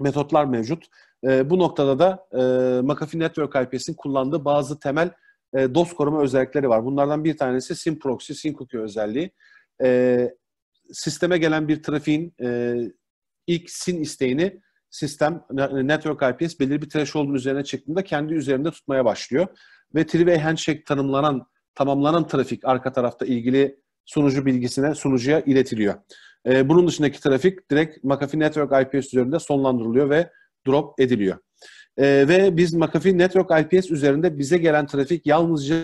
metotlar mevcut. E, bu noktada da e, McAfee Network IPS'in kullandığı bazı temel e, DOS koruma özellikleri var. Bunlardan bir tanesi SIM proxy, SIM cookie özelliği. E, sisteme gelen bir trafiğin e, ilk SIM isteğini sistem Network IPS belirli bir threshold'un üzerine çıktığında kendi üzerinde tutmaya başlıyor. Ve three-way handshake tanımlanan tamamlanan trafik arka tarafta ilgili sunucu bilgisine, sunucuya iletiliyor. E, bunun dışındaki trafik direkt McAfee Network IPS üzerinde sonlandırılıyor ve drop ediliyor. E, ve biz McAfee Network IPS üzerinde bize gelen trafik yalnızca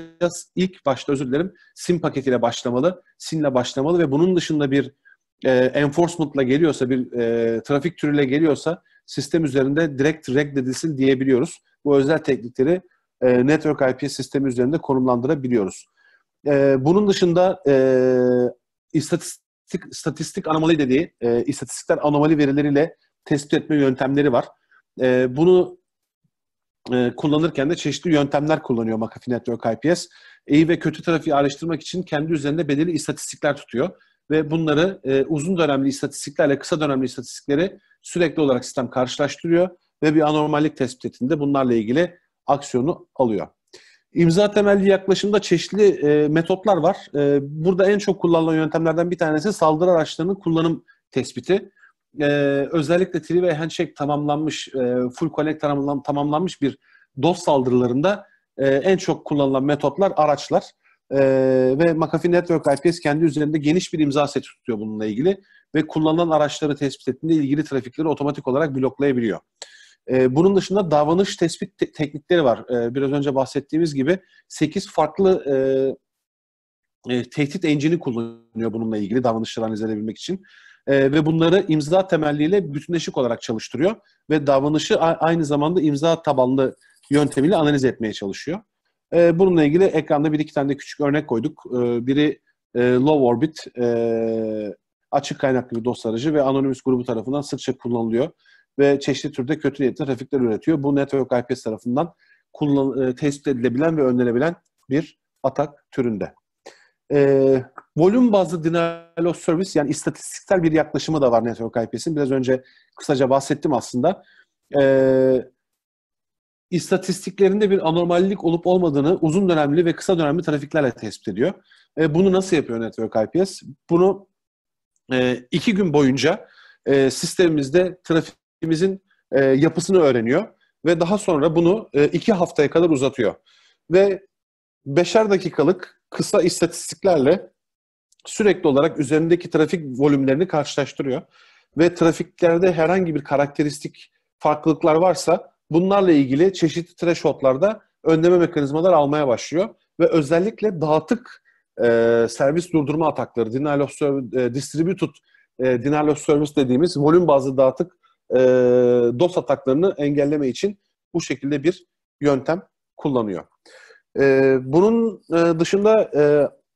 ilk başta özür dilerim SIM paketiyle başlamalı, SIM'le başlamalı ve bunun dışında bir e, enforcement'la geliyorsa, bir e, trafik türüyle geliyorsa sistem üzerinde direkt reddedilsin diyebiliyoruz. Bu özel teknikleri e, Network IP sistemi üzerinde konumlandırabiliyoruz. E, bunun dışında e, istatistik, statistik anomali dediği e, istatistikler anomali verileriyle tespit etme yöntemleri var. E, bunu e, kullanırken de çeşitli yöntemler kullanıyor McAfee Network IPS. İyi ve kötü trafiği araştırmak için kendi üzerinde belirli istatistikler tutuyor ve bunları e, uzun dönemli istatistiklerle kısa dönemli istatistikleri sürekli olarak sistem karşılaştırıyor ve bir anormallik tespit ettiğinde bunlarla ilgili aksiyonu alıyor. İmza temelli yaklaşımda çeşitli e, metotlar var. E, burada en çok kullanılan yöntemlerden bir tanesi saldırı araçlarının kullanım tespiti. E, özellikle Three-Way Handshake tamamlanmış, e, Full Connect tamamlan, tamamlanmış bir DOS saldırılarında e, en çok kullanılan metotlar araçlar. E, ve McAfee Network IPS kendi üzerinde geniş bir imza seti tutuyor bununla ilgili ve kullanılan araçları tespit ettiğinde ilgili trafikleri otomatik olarak bloklayabiliyor. Ee, bunun dışında davranış tespit te- teknikleri var. Ee, biraz önce bahsettiğimiz gibi 8 farklı e, e, tehdit encini kullanıyor bununla ilgili davranışları analiz edebilmek için. E, ve bunları imza temelliyle bütünleşik olarak çalıştırıyor ve davranışı a- aynı zamanda imza tabanlı yöntemiyle analiz etmeye çalışıyor. E, bununla ilgili ekranda bir iki tane de küçük örnek koyduk. E, biri e, Low Orbit e, açık kaynaklı bir dosya aracı ve anonimiz grubu tarafından sıkça kullanılıyor ve çeşitli türde kötü niyetli trafikler üretiyor. Bu Network IPS tarafından kullan, e, tespit edilebilen ve önlenebilen bir atak türünde. E, volüm bazlı denial of service yani istatistiksel bir yaklaşımı da var Network IPS'in. Biraz önce kısaca bahsettim aslında. E, istatistiklerinde bir anormallik olup olmadığını uzun dönemli ve kısa dönemli trafiklerle tespit ediyor. E, bunu nasıl yapıyor Network IPS? Bunu e, iki gün boyunca e, sistemimizde trafik beynimizin e, yapısını öğreniyor ve daha sonra bunu e, iki haftaya kadar uzatıyor. Ve beşer dakikalık kısa istatistiklerle sürekli olarak üzerindeki trafik volümlerini karşılaştırıyor. Ve trafiklerde herhangi bir karakteristik farklılıklar varsa bunlarla ilgili çeşitli thresholdlarda önleme mekanizmalar almaya başlıyor. Ve özellikle dağıtık e, servis durdurma atakları, denial of service, e, distributed e, denial of service dediğimiz volüm bazlı dağıtık e, DOS ataklarını engelleme için bu şekilde bir yöntem kullanıyor. E, bunun e, dışında e,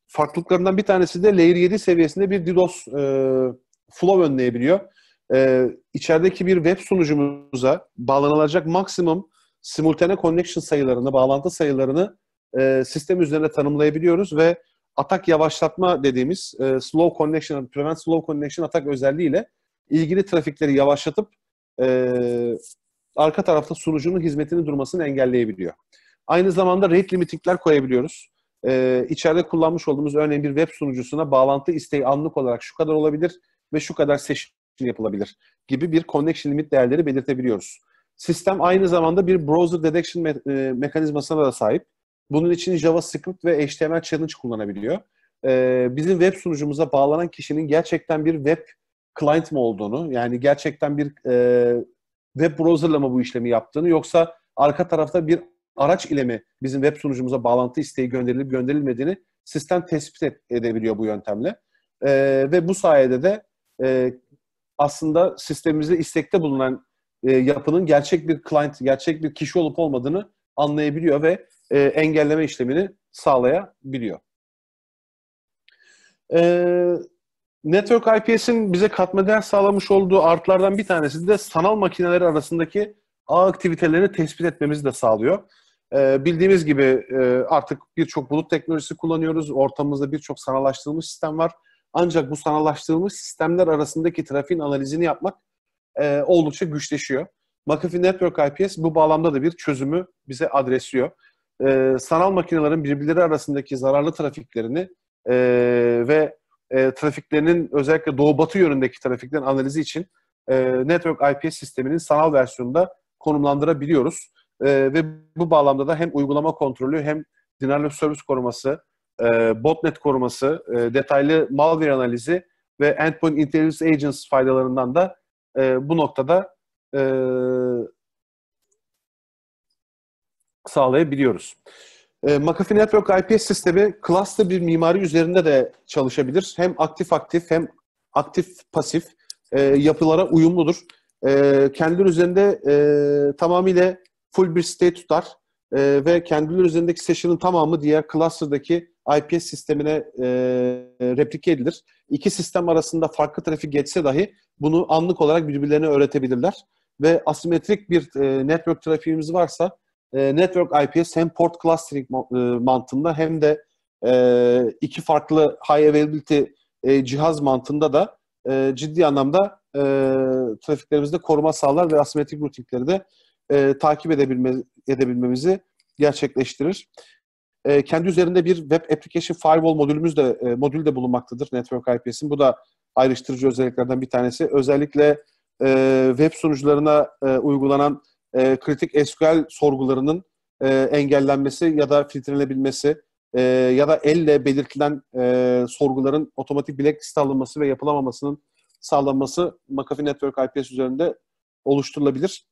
farklılıklarından bir tanesi de Layer 7 seviyesinde bir DDoS e, flow önleyebiliyor. E, içerideki bir web sunucumuza bağlanılacak maksimum simultane connection sayılarını, bağlantı sayılarını e, sistem üzerine tanımlayabiliyoruz ve atak yavaşlatma dediğimiz e, slow connection, prevent slow connection atak özelliğiyle ilgili trafikleri yavaşlatıp e, arka tarafta sunucunun hizmetinin durmasını engelleyebiliyor. Aynı zamanda rate limitingler koyabiliyoruz. E, içeride kullanmış olduğumuz örneğin bir web sunucusuna bağlantı isteği anlık olarak şu kadar olabilir ve şu kadar session yapılabilir gibi bir connection limit değerleri belirtebiliyoruz. Sistem aynı zamanda bir browser detection me- e, mekanizmasına da sahip. Bunun için JavaScript ve HTML challenge kullanabiliyor. Ee, bizim web sunucumuza bağlanan kişinin gerçekten bir web client mı olduğunu yani gerçekten bir e, web browserla mı bu işlemi yaptığını yoksa arka tarafta bir araç ile mi bizim web sunucumuza bağlantı isteği gönderilip gönderilmediğini sistem tespit edebiliyor bu yöntemle. E, ve bu sayede de e, aslında sistemimizde istekte bulunan e, yapının gerçek bir client, gerçek bir kişi olup olmadığını anlayabiliyor ve e, engelleme işlemini sağlayabiliyor. E, Network IPS'in bize katmeden sağlamış olduğu artlardan bir tanesi de sanal makineler arasındaki ağ aktivitelerini tespit etmemizi de sağlıyor. Ee, bildiğimiz gibi e, artık birçok bulut teknolojisi kullanıyoruz. Ortamımızda birçok sanallaştırılmış sistem var. Ancak bu sanallaştırılmış sistemler arasındaki trafiğin analizini yapmak e, oldukça güçleşiyor. McAfee Network IPS bu bağlamda da bir çözümü bize adresliyor. E, sanal makinelerin birbirleri arasındaki zararlı trafiklerini e, ve e, trafiklerinin özellikle doğu-batı yönündeki trafiklerin analizi için e, Network IPS sisteminin sanal versiyonunda konumlandırabiliyoruz. E, ve bu bağlamda da hem uygulama kontrolü hem denial of service koruması, e, botnet koruması, e, detaylı malware analizi ve endpoint intelligence agents faydalarından da e, bu noktada e, sağlayabiliyoruz. E, McAfee Network IPS sistemi cluster bir mimari üzerinde de çalışabilir. Hem aktif aktif hem aktif pasif e, yapılara uyumludur. E, kendileri üzerinde e, tamamıyla full bir state tutar e, ve kendileri üzerindeki session'ın tamamı diğer cluster'daki IPS sistemine e, replike edilir. İki sistem arasında farklı trafik geçse dahi bunu anlık olarak birbirlerine öğretebilirler. Ve asimetrik bir e, network trafiğimiz varsa e, network IPS hem port clustering e, mantığında hem de e, iki farklı high availability cihaz mantığında da ciddi anlamda trafiklerimizde koruma sağlar ve asimetrik routingleri de takip edebilme, edebilmemizi gerçekleştirir. kendi üzerinde bir web application firewall modülümüz de modül de bulunmaktadır Network IPS'in. Bu da ayrıştırıcı özelliklerden bir tanesi. Özellikle web sunucularına uygulanan e, kritik SQL sorgularının e, engellenmesi ya da filtrelenebilmesi e, ya da elle belirtilen e, sorguların otomatik blacklist alınması ve yapılamamasının sağlanması McAfee Network IPS üzerinde oluşturulabilir.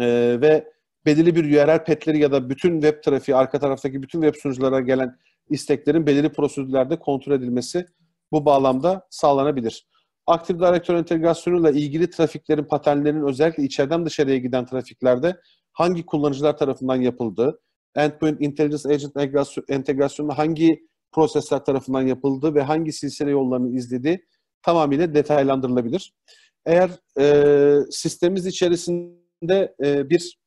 E, ve belirli bir URL petleri ya da bütün web trafiği, arka taraftaki bütün web sunuculara gelen isteklerin belirli prosedürlerde kontrol edilmesi bu bağlamda sağlanabilir. Active Directory entegrasyonuyla ilgili trafiklerin paternlerinin özellikle içeriden dışarıya giden trafiklerde hangi kullanıcılar tarafından yapıldığı, Endpoint Intelligence Agent entegrasyonu hangi prosesler tarafından yapıldığı ve hangi silsile yollarını izlediği tamamıyla detaylandırılabilir. Eğer e, sistemimiz içerisinde e, bir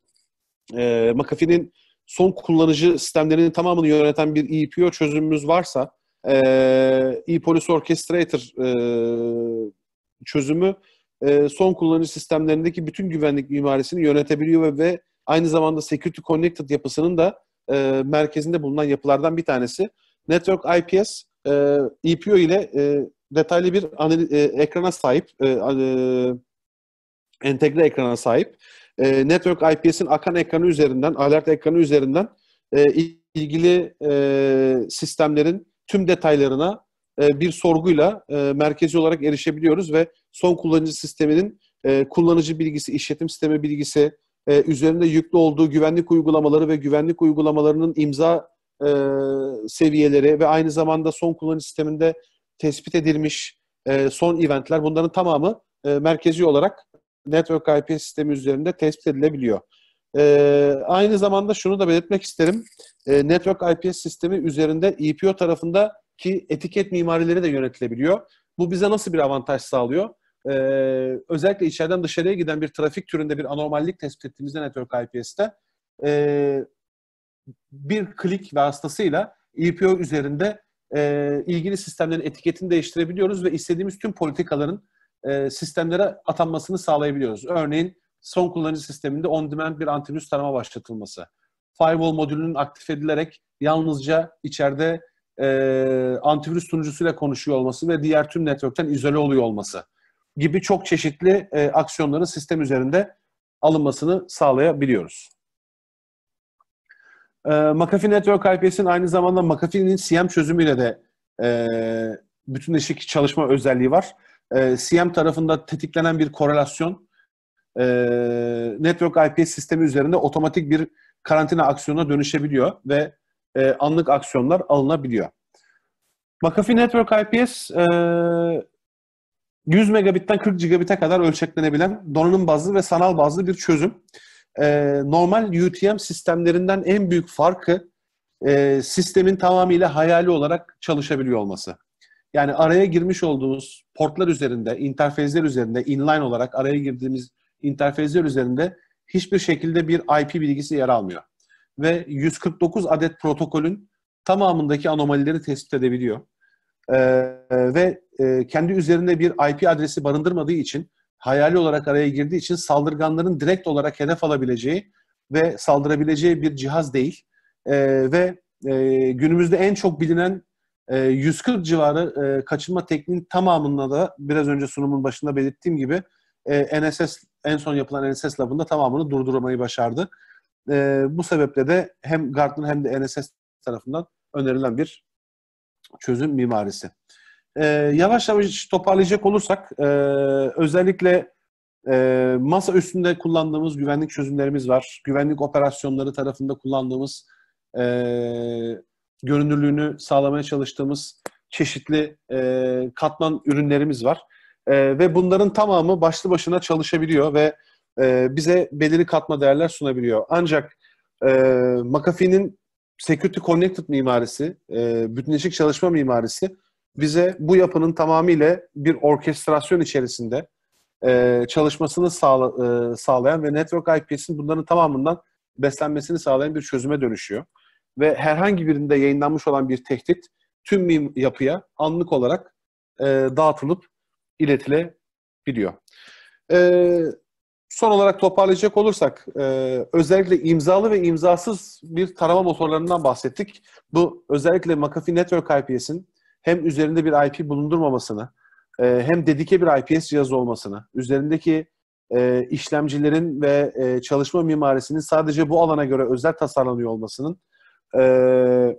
e, McAfee'nin son kullanıcı sistemlerinin tamamını yöneten bir EPO çözümümüz varsa e, e-Police Orchestrator e, çözümü e, son kullanıcı sistemlerindeki bütün güvenlik mimarisini yönetebiliyor ve, ve aynı zamanda Security Connected yapısının da e, merkezinde bulunan yapılardan bir tanesi. Network IPS e, EPO ile e, detaylı bir analiz, e, ekrana sahip, e, e, entegre ekrana sahip. E, Network IPS'in akan ekranı üzerinden, alert ekranı üzerinden e, ilgili e, sistemlerin tüm detaylarına e, bir sorguyla e, merkezi olarak erişebiliyoruz ve son kullanıcı sisteminin e, kullanıcı bilgisi, işletim sistemi bilgisi, üzerinde yüklü olduğu güvenlik uygulamaları ve güvenlik uygulamalarının imza seviyeleri ve aynı zamanda son kullanıcı sisteminde tespit edilmiş son eventler bunların tamamı merkezi olarak Network IP sistemi üzerinde tespit edilebiliyor. E, aynı zamanda şunu da belirtmek isterim. E, Network IPS sistemi üzerinde e tarafında ki etiket mimarileri de yönetilebiliyor. Bu bize nasıl bir avantaj sağlıyor? Ee, özellikle içeriden dışarıya giden bir trafik türünde bir anormallik tespit ettiğimizde Network IPS'te e, ee, bir klik vasıtasıyla EPO üzerinde e, ilgili sistemlerin etiketini değiştirebiliyoruz ve istediğimiz tüm politikaların e, sistemlere atanmasını sağlayabiliyoruz. Örneğin son kullanıcı sisteminde on-demand bir antivirüs tarama başlatılması. Firewall modülünün aktif edilerek yalnızca içeride e, antivirüs sunucusuyla konuşuyor olması ve diğer tüm network'ten izole oluyor olması gibi çok çeşitli e, aksiyonların sistem üzerinde alınmasını sağlayabiliyoruz. E, McAfee Network IPS'in aynı zamanda McAfee'nin CM çözümüyle de e, bütünleşik çalışma özelliği var. E, CM tarafında tetiklenen bir korelasyon e, Network IPS sistemi üzerinde otomatik bir karantina aksiyonuna dönüşebiliyor ve e, anlık aksiyonlar alınabiliyor. McAfee Network IPS e, 100 megabitten 40 gigabite kadar ölçeklenebilen donanım bazlı ve sanal bazlı bir çözüm. E, normal UTM sistemlerinden en büyük farkı e, sistemin tamamıyla hayali olarak çalışabiliyor olması. Yani araya girmiş olduğumuz portlar üzerinde, interfezler üzerinde inline olarak araya girdiğimiz interfezler üzerinde hiçbir şekilde bir IP bilgisi yer almıyor. Ve 149 adet protokolün tamamındaki anomalileri tespit edebiliyor. Ee, ve e, kendi üzerinde bir IP adresi barındırmadığı için hayali olarak araya girdiği için saldırganların direkt olarak hedef alabileceği ve saldırabileceği bir cihaz değil. E, ve e, günümüzde en çok bilinen e, 140 civarı e, kaçınma tekniğin tamamında da biraz önce sunumun başında belirttiğim gibi e, NSS en son yapılan NSS labında tamamını durdurmayı başardı. E, bu sebeple de hem Gartner hem de NSS tarafından önerilen bir çözüm mimarisi. E, yavaş yavaş toparlayacak olursak e, özellikle e, masa üstünde kullandığımız güvenlik çözümlerimiz var. Güvenlik operasyonları tarafında kullandığımız e, görünürlüğünü sağlamaya çalıştığımız çeşitli e, katman ürünlerimiz var. E, ve bunların tamamı başlı başına çalışabiliyor ve e, bize belirli katma değerler sunabiliyor. Ancak e, McAfee'nin Security Connected mimarisi, e, bütünleşik çalışma mimarisi bize bu yapının tamamıyla bir orkestrasyon içerisinde e, çalışmasını sağla, e, sağlayan ve Network IPS'in bunların tamamından beslenmesini sağlayan bir çözüme dönüşüyor. Ve herhangi birinde yayınlanmış olan bir tehdit tüm yapıya anlık olarak e, dağıtılıp iletilebiliyor. Ee, son olarak toparlayacak olursak e, özellikle imzalı ve imzasız bir tarama motorlarından bahsettik. Bu özellikle McAfee Network IPS'in hem üzerinde bir IP bulundurmamasını e, hem dedike bir IPS cihazı olmasını, üzerindeki e, işlemcilerin ve e, çalışma mimarisinin sadece bu alana göre özel tasarlanıyor olmasının e,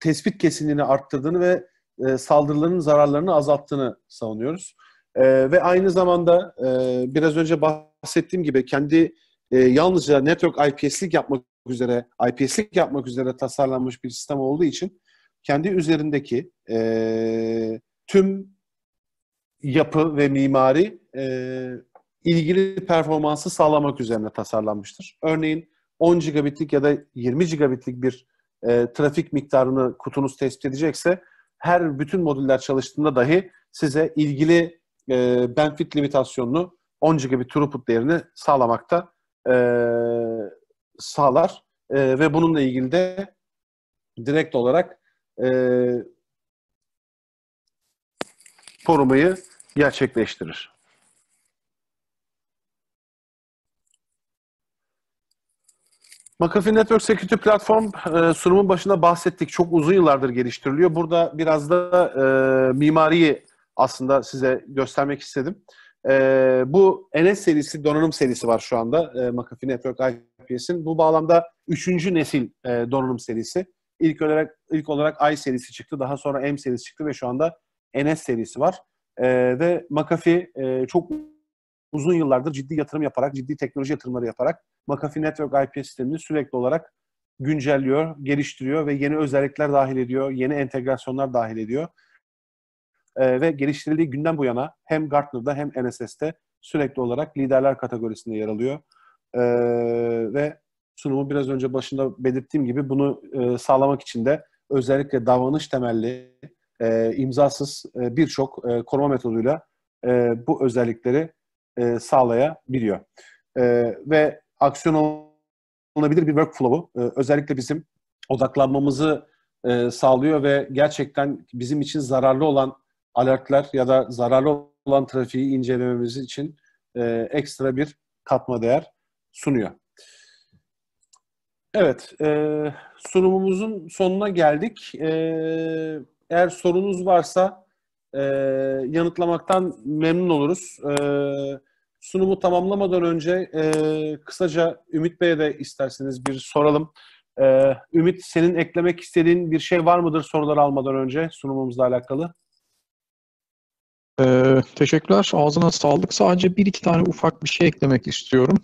tespit kesinliğini arttırdığını ve e, saldırıların zararlarını azalttığını savunuyoruz. E, ve aynı zamanda e, biraz önce bahsettiğim gibi kendi e, yalnızca network IPS'lik yapmak üzere IPS'lik yapmak üzere tasarlanmış bir sistem olduğu için kendi üzerindeki e, tüm yapı ve mimari e, ilgili performansı sağlamak üzerine tasarlanmıştır. Örneğin 10 gigabitlik ya da 20 gigabitlik bir e, trafik miktarını kutunuz tespit edecekse her bütün modüller çalıştığında dahi size ilgili e, benefit limitasyonunu 10 gibi throughput değerini sağlamakta e, sağlar. E, ve bununla ilgili de direkt olarak e, korumayı gerçekleştirir. McAfee Network Security Platform e, sunumun başında bahsettik. Çok uzun yıllardır geliştiriliyor. Burada biraz da e, mimariyi aslında size göstermek istedim. E, bu NS serisi, donanım serisi var şu anda e, McAfee Network IPS'in. Bu bağlamda üçüncü nesil e, donanım serisi. İlk olarak ilk olarak I serisi çıktı, daha sonra M serisi çıktı ve şu anda NS serisi var. E, ve McAfee e, çok uzun yıllardır ciddi yatırım yaparak, ciddi teknoloji yatırımları yaparak McAfee Network IP sistemini sürekli olarak güncelliyor, geliştiriyor ve yeni özellikler dahil ediyor, yeni entegrasyonlar dahil ediyor. Ee, ve geliştirildiği günden bu yana hem Gartner'da hem NSS'te sürekli olarak liderler kategorisinde yer alıyor. Ee, ve sunumu biraz önce başında belirttiğim gibi bunu e, sağlamak için de özellikle davranış temelli, e, imzasız e, birçok e, koruma metoduyla e, bu özellikleri e, sağlayabiliyor. E, ve aksiyon alınabilir bir workflow'u e, özellikle bizim odaklanmamızı e, sağlıyor ve gerçekten bizim için zararlı olan alertler ya da zararlı olan trafiği incelememiz için e, ekstra bir katma değer sunuyor. Evet, e, sunumumuzun sonuna geldik. E, eğer sorunuz varsa e, yanıtlamaktan memnun oluruz. E, sunumu tamamlamadan önce e, kısaca Ümit Bey'e de isterseniz bir soralım. E, Ümit senin eklemek istediğin bir şey var mıdır soruları almadan önce sunumumuzla alakalı? Ee, teşekkürler. Ağzına sağlık. Sadece bir iki tane ufak bir şey eklemek istiyorum.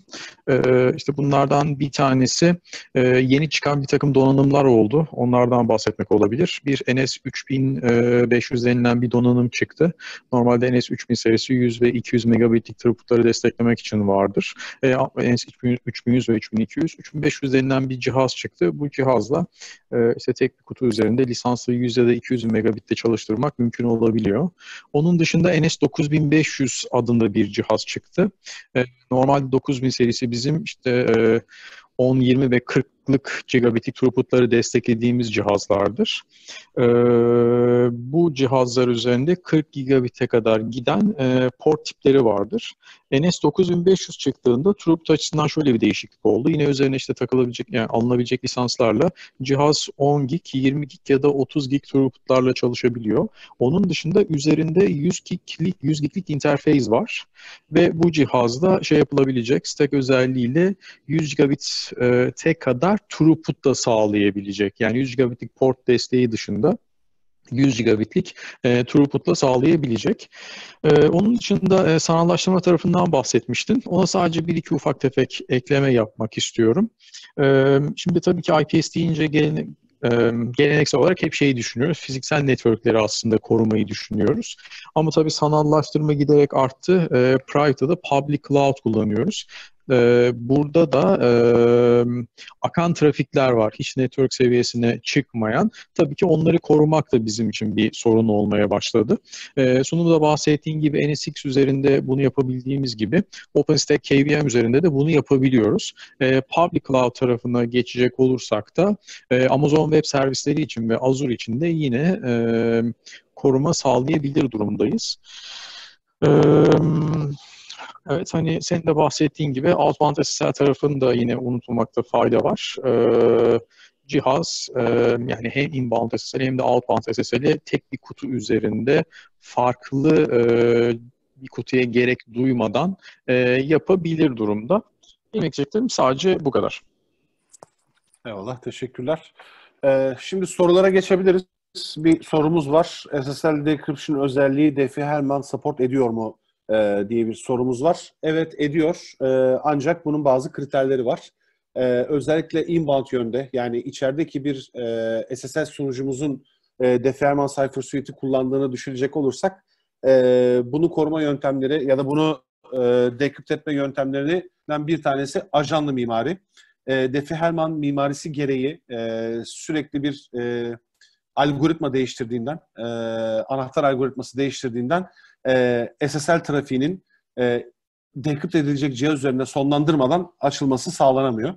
Ee, işte bunlardan bir tanesi e, yeni çıkan bir takım donanımlar oldu. Onlardan bahsetmek olabilir. Bir NS3500 e, denilen bir donanım çıktı. Normalde NS3000 serisi 100 ve 200 megabitlik throughputları desteklemek için vardır. E, NS3100 ve 3200, 3500 denilen bir cihaz çıktı. Bu cihazla e, işte tek bir kutu üzerinde lisanslı 100 ya da 200 megabitte çalıştırmak mümkün olabiliyor. Onun dışında başında NS9500 adında bir cihaz çıktı. E, normalde 9000 serisi bizim işte 10, e, 20 ve 40 kulaklık gigabitik throughputları desteklediğimiz cihazlardır. E, bu cihazlar üzerinde 40 gigabit'e kadar giden e, port tipleri vardır. NS9500 çıktığında throughput açısından şöyle bir değişiklik oldu. Yine üzerine işte takılabilecek, yani alınabilecek lisanslarla cihaz 10 gig, 20 gig ya da 30 gig throughputlarla çalışabiliyor. Onun dışında üzerinde 100 giglik, 100 giglik interface var ve bu cihazda şey yapılabilecek stack özelliğiyle 100 gigabit e, kadar throughput da sağlayabilecek. Yani 100 gigabitlik port desteği dışında 100 gigabitlik e, throughput'la sağlayabilecek. E, onun dışında e, sanallaştırma tarafından bahsetmiştin. Ona sadece bir iki ufak tefek ekleme yapmak istiyorum. E, şimdi tabii ki IPS deyince gelene, geleneksel olarak hep şeyi düşünüyoruz. Fiziksel networkleri aslında korumayı düşünüyoruz. Ama tabii sanallaştırma giderek arttı. E, Private'da da public cloud kullanıyoruz e, burada da e, akan trafikler var. Hiç network seviyesine çıkmayan. Tabii ki onları korumak da bizim için bir sorun olmaya başladı. E, sunumda bahsettiğim gibi NSX üzerinde bunu yapabildiğimiz gibi OpenStack KVM üzerinde de bunu yapabiliyoruz. E, Public Cloud tarafına geçecek olursak da e, Amazon Web Servisleri için ve Azure için de yine e, koruma sağlayabilir durumdayız. Eee Evet hani senin de bahsettiğin gibi outbound SSL tarafını da yine unutmamakta fayda var. Ee, cihaz e, yani hem inbound SSL hem de outbound SSL'i tek bir kutu üzerinde farklı e, bir kutuya gerek duymadan e, yapabilir durumda. Demeyeceklerim sadece bu kadar. Eyvallah, teşekkürler. Ee, şimdi sorulara geçebiliriz. Bir sorumuz var. SSL decryption özelliği Defi Hellman support ediyor mu e, diye bir sorumuz var. Evet ediyor e, ancak bunun bazı kriterleri var. E, özellikle inbound yönde yani içerideki bir e, SSL sunucumuzun e, deferman cipher suite'i kullandığını düşünecek olursak e, bunu koruma yöntemleri ya da bunu e, dekript etme yöntemlerinden bir tanesi ajanlı mimari. E, Defi-Hellman mimarisi gereği e, sürekli bir e, algoritma değiştirdiğinden, e, anahtar algoritması değiştirdiğinden e, SSL trafiğinin e, dekript edilecek cihaz üzerinde sonlandırmadan açılması sağlanamıyor.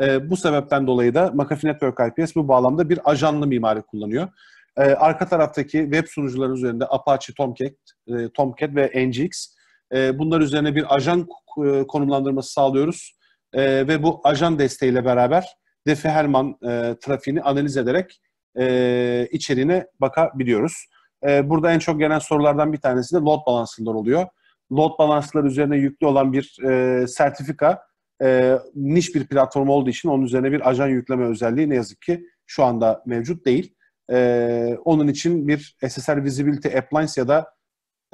E, bu sebepten dolayı da McAfee Network IPS bu bağlamda bir ajanlı mimari kullanıyor. E, arka taraftaki web sunucuları üzerinde Apache Tomcat, e, Tomcat ve NGX e, bunlar üzerine bir ajan e, konumlandırması sağlıyoruz. E, ve bu ajan desteğiyle beraber Defi Herman e, trafiğini analiz ederek e, içeriğine bakabiliyoruz. E, burada en çok gelen sorulardan bir tanesi de load balanslar oluyor. Load balanslar üzerine yüklü olan bir e, sertifika e, niş bir platform olduğu için onun üzerine bir ajan yükleme özelliği ne yazık ki şu anda mevcut değil. E, onun için bir SSL Visibility Appliance ya da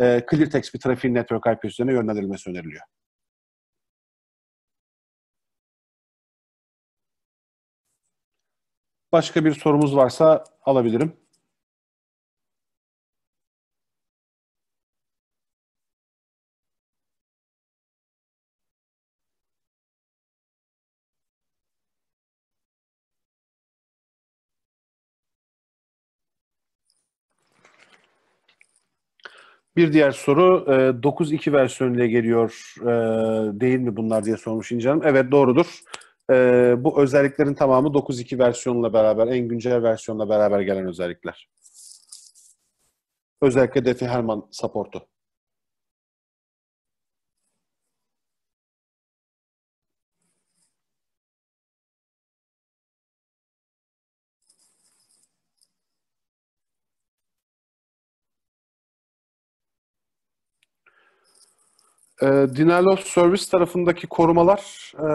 e, ClearText bir trafiğin network IP üzerine yönlendirilmesi öneriliyor. Başka bir sorumuz varsa alabilirim. Bir diğer soru e, 9.2 versiyonuyla geliyor e, değil mi bunlar diye sormuş İnci Hanım. Evet doğrudur. E, bu özelliklerin tamamı 9.2 versiyonla beraber, en güncel versiyonla beraber gelen özellikler. Özellikle Defi Herman supportu. E, ee, denial of service tarafındaki korumalar e,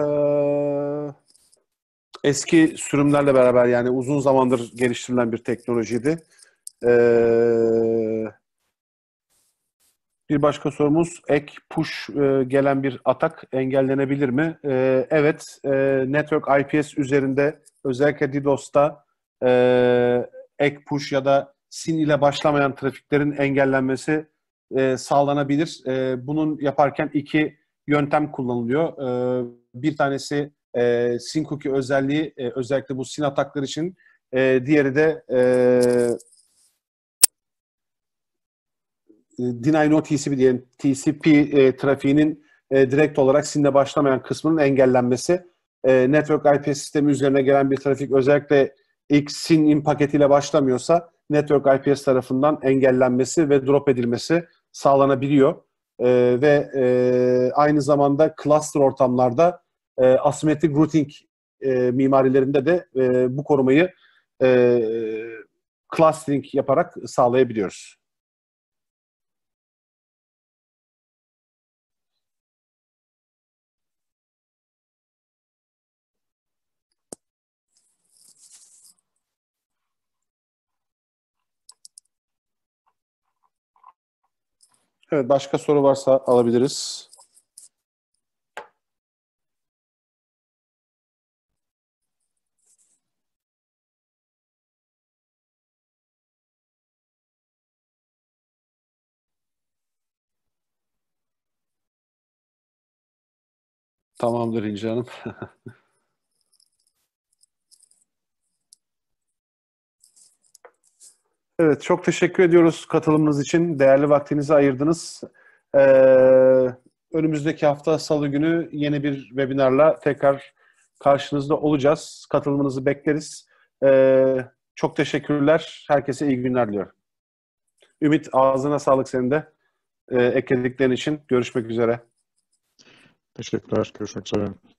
eski sürümlerle beraber yani uzun zamandır geliştirilen bir teknolojiydi. E, bir başka sorumuz ek push e, gelen bir atak engellenebilir mi? E, evet, e, network IPS üzerinde özellikle DDoS'ta e, ek push ya da SIN ile başlamayan trafiklerin engellenmesi e, sağlanabilir. E, bunun yaparken iki yöntem kullanılıyor. E, bir tanesi e, Cookie özelliği e, özellikle bu sin ataklar için. E, diğeri de e, deny no TCP diyelim. TCP e, trafiğinin e, direkt olarak sinle başlamayan kısmının engellenmesi. E, Network IP sistemi üzerine gelen bir trafik özellikle ilk SIN in paketiyle başlamıyorsa Network IPS tarafından engellenmesi ve drop edilmesi sağlanabiliyor. E, ve e, aynı zamanda cluster ortamlarda e, asimetrik routing e, mimarilerinde de e, bu korumayı e, clustering yaparak sağlayabiliyoruz. Evet başka soru varsa alabiliriz. Tamamdır İnci Hanım. Evet, çok teşekkür ediyoruz katılımınız için. Değerli vaktinizi ayırdınız. Ee, önümüzdeki hafta salı günü yeni bir webinarla tekrar karşınızda olacağız. Katılımınızı bekleriz. Ee, çok teşekkürler. Herkese iyi günler diliyorum. Ümit ağzına sağlık senin de. Ee, eklediklerin için görüşmek üzere. Teşekkürler. Görüşmek üzere.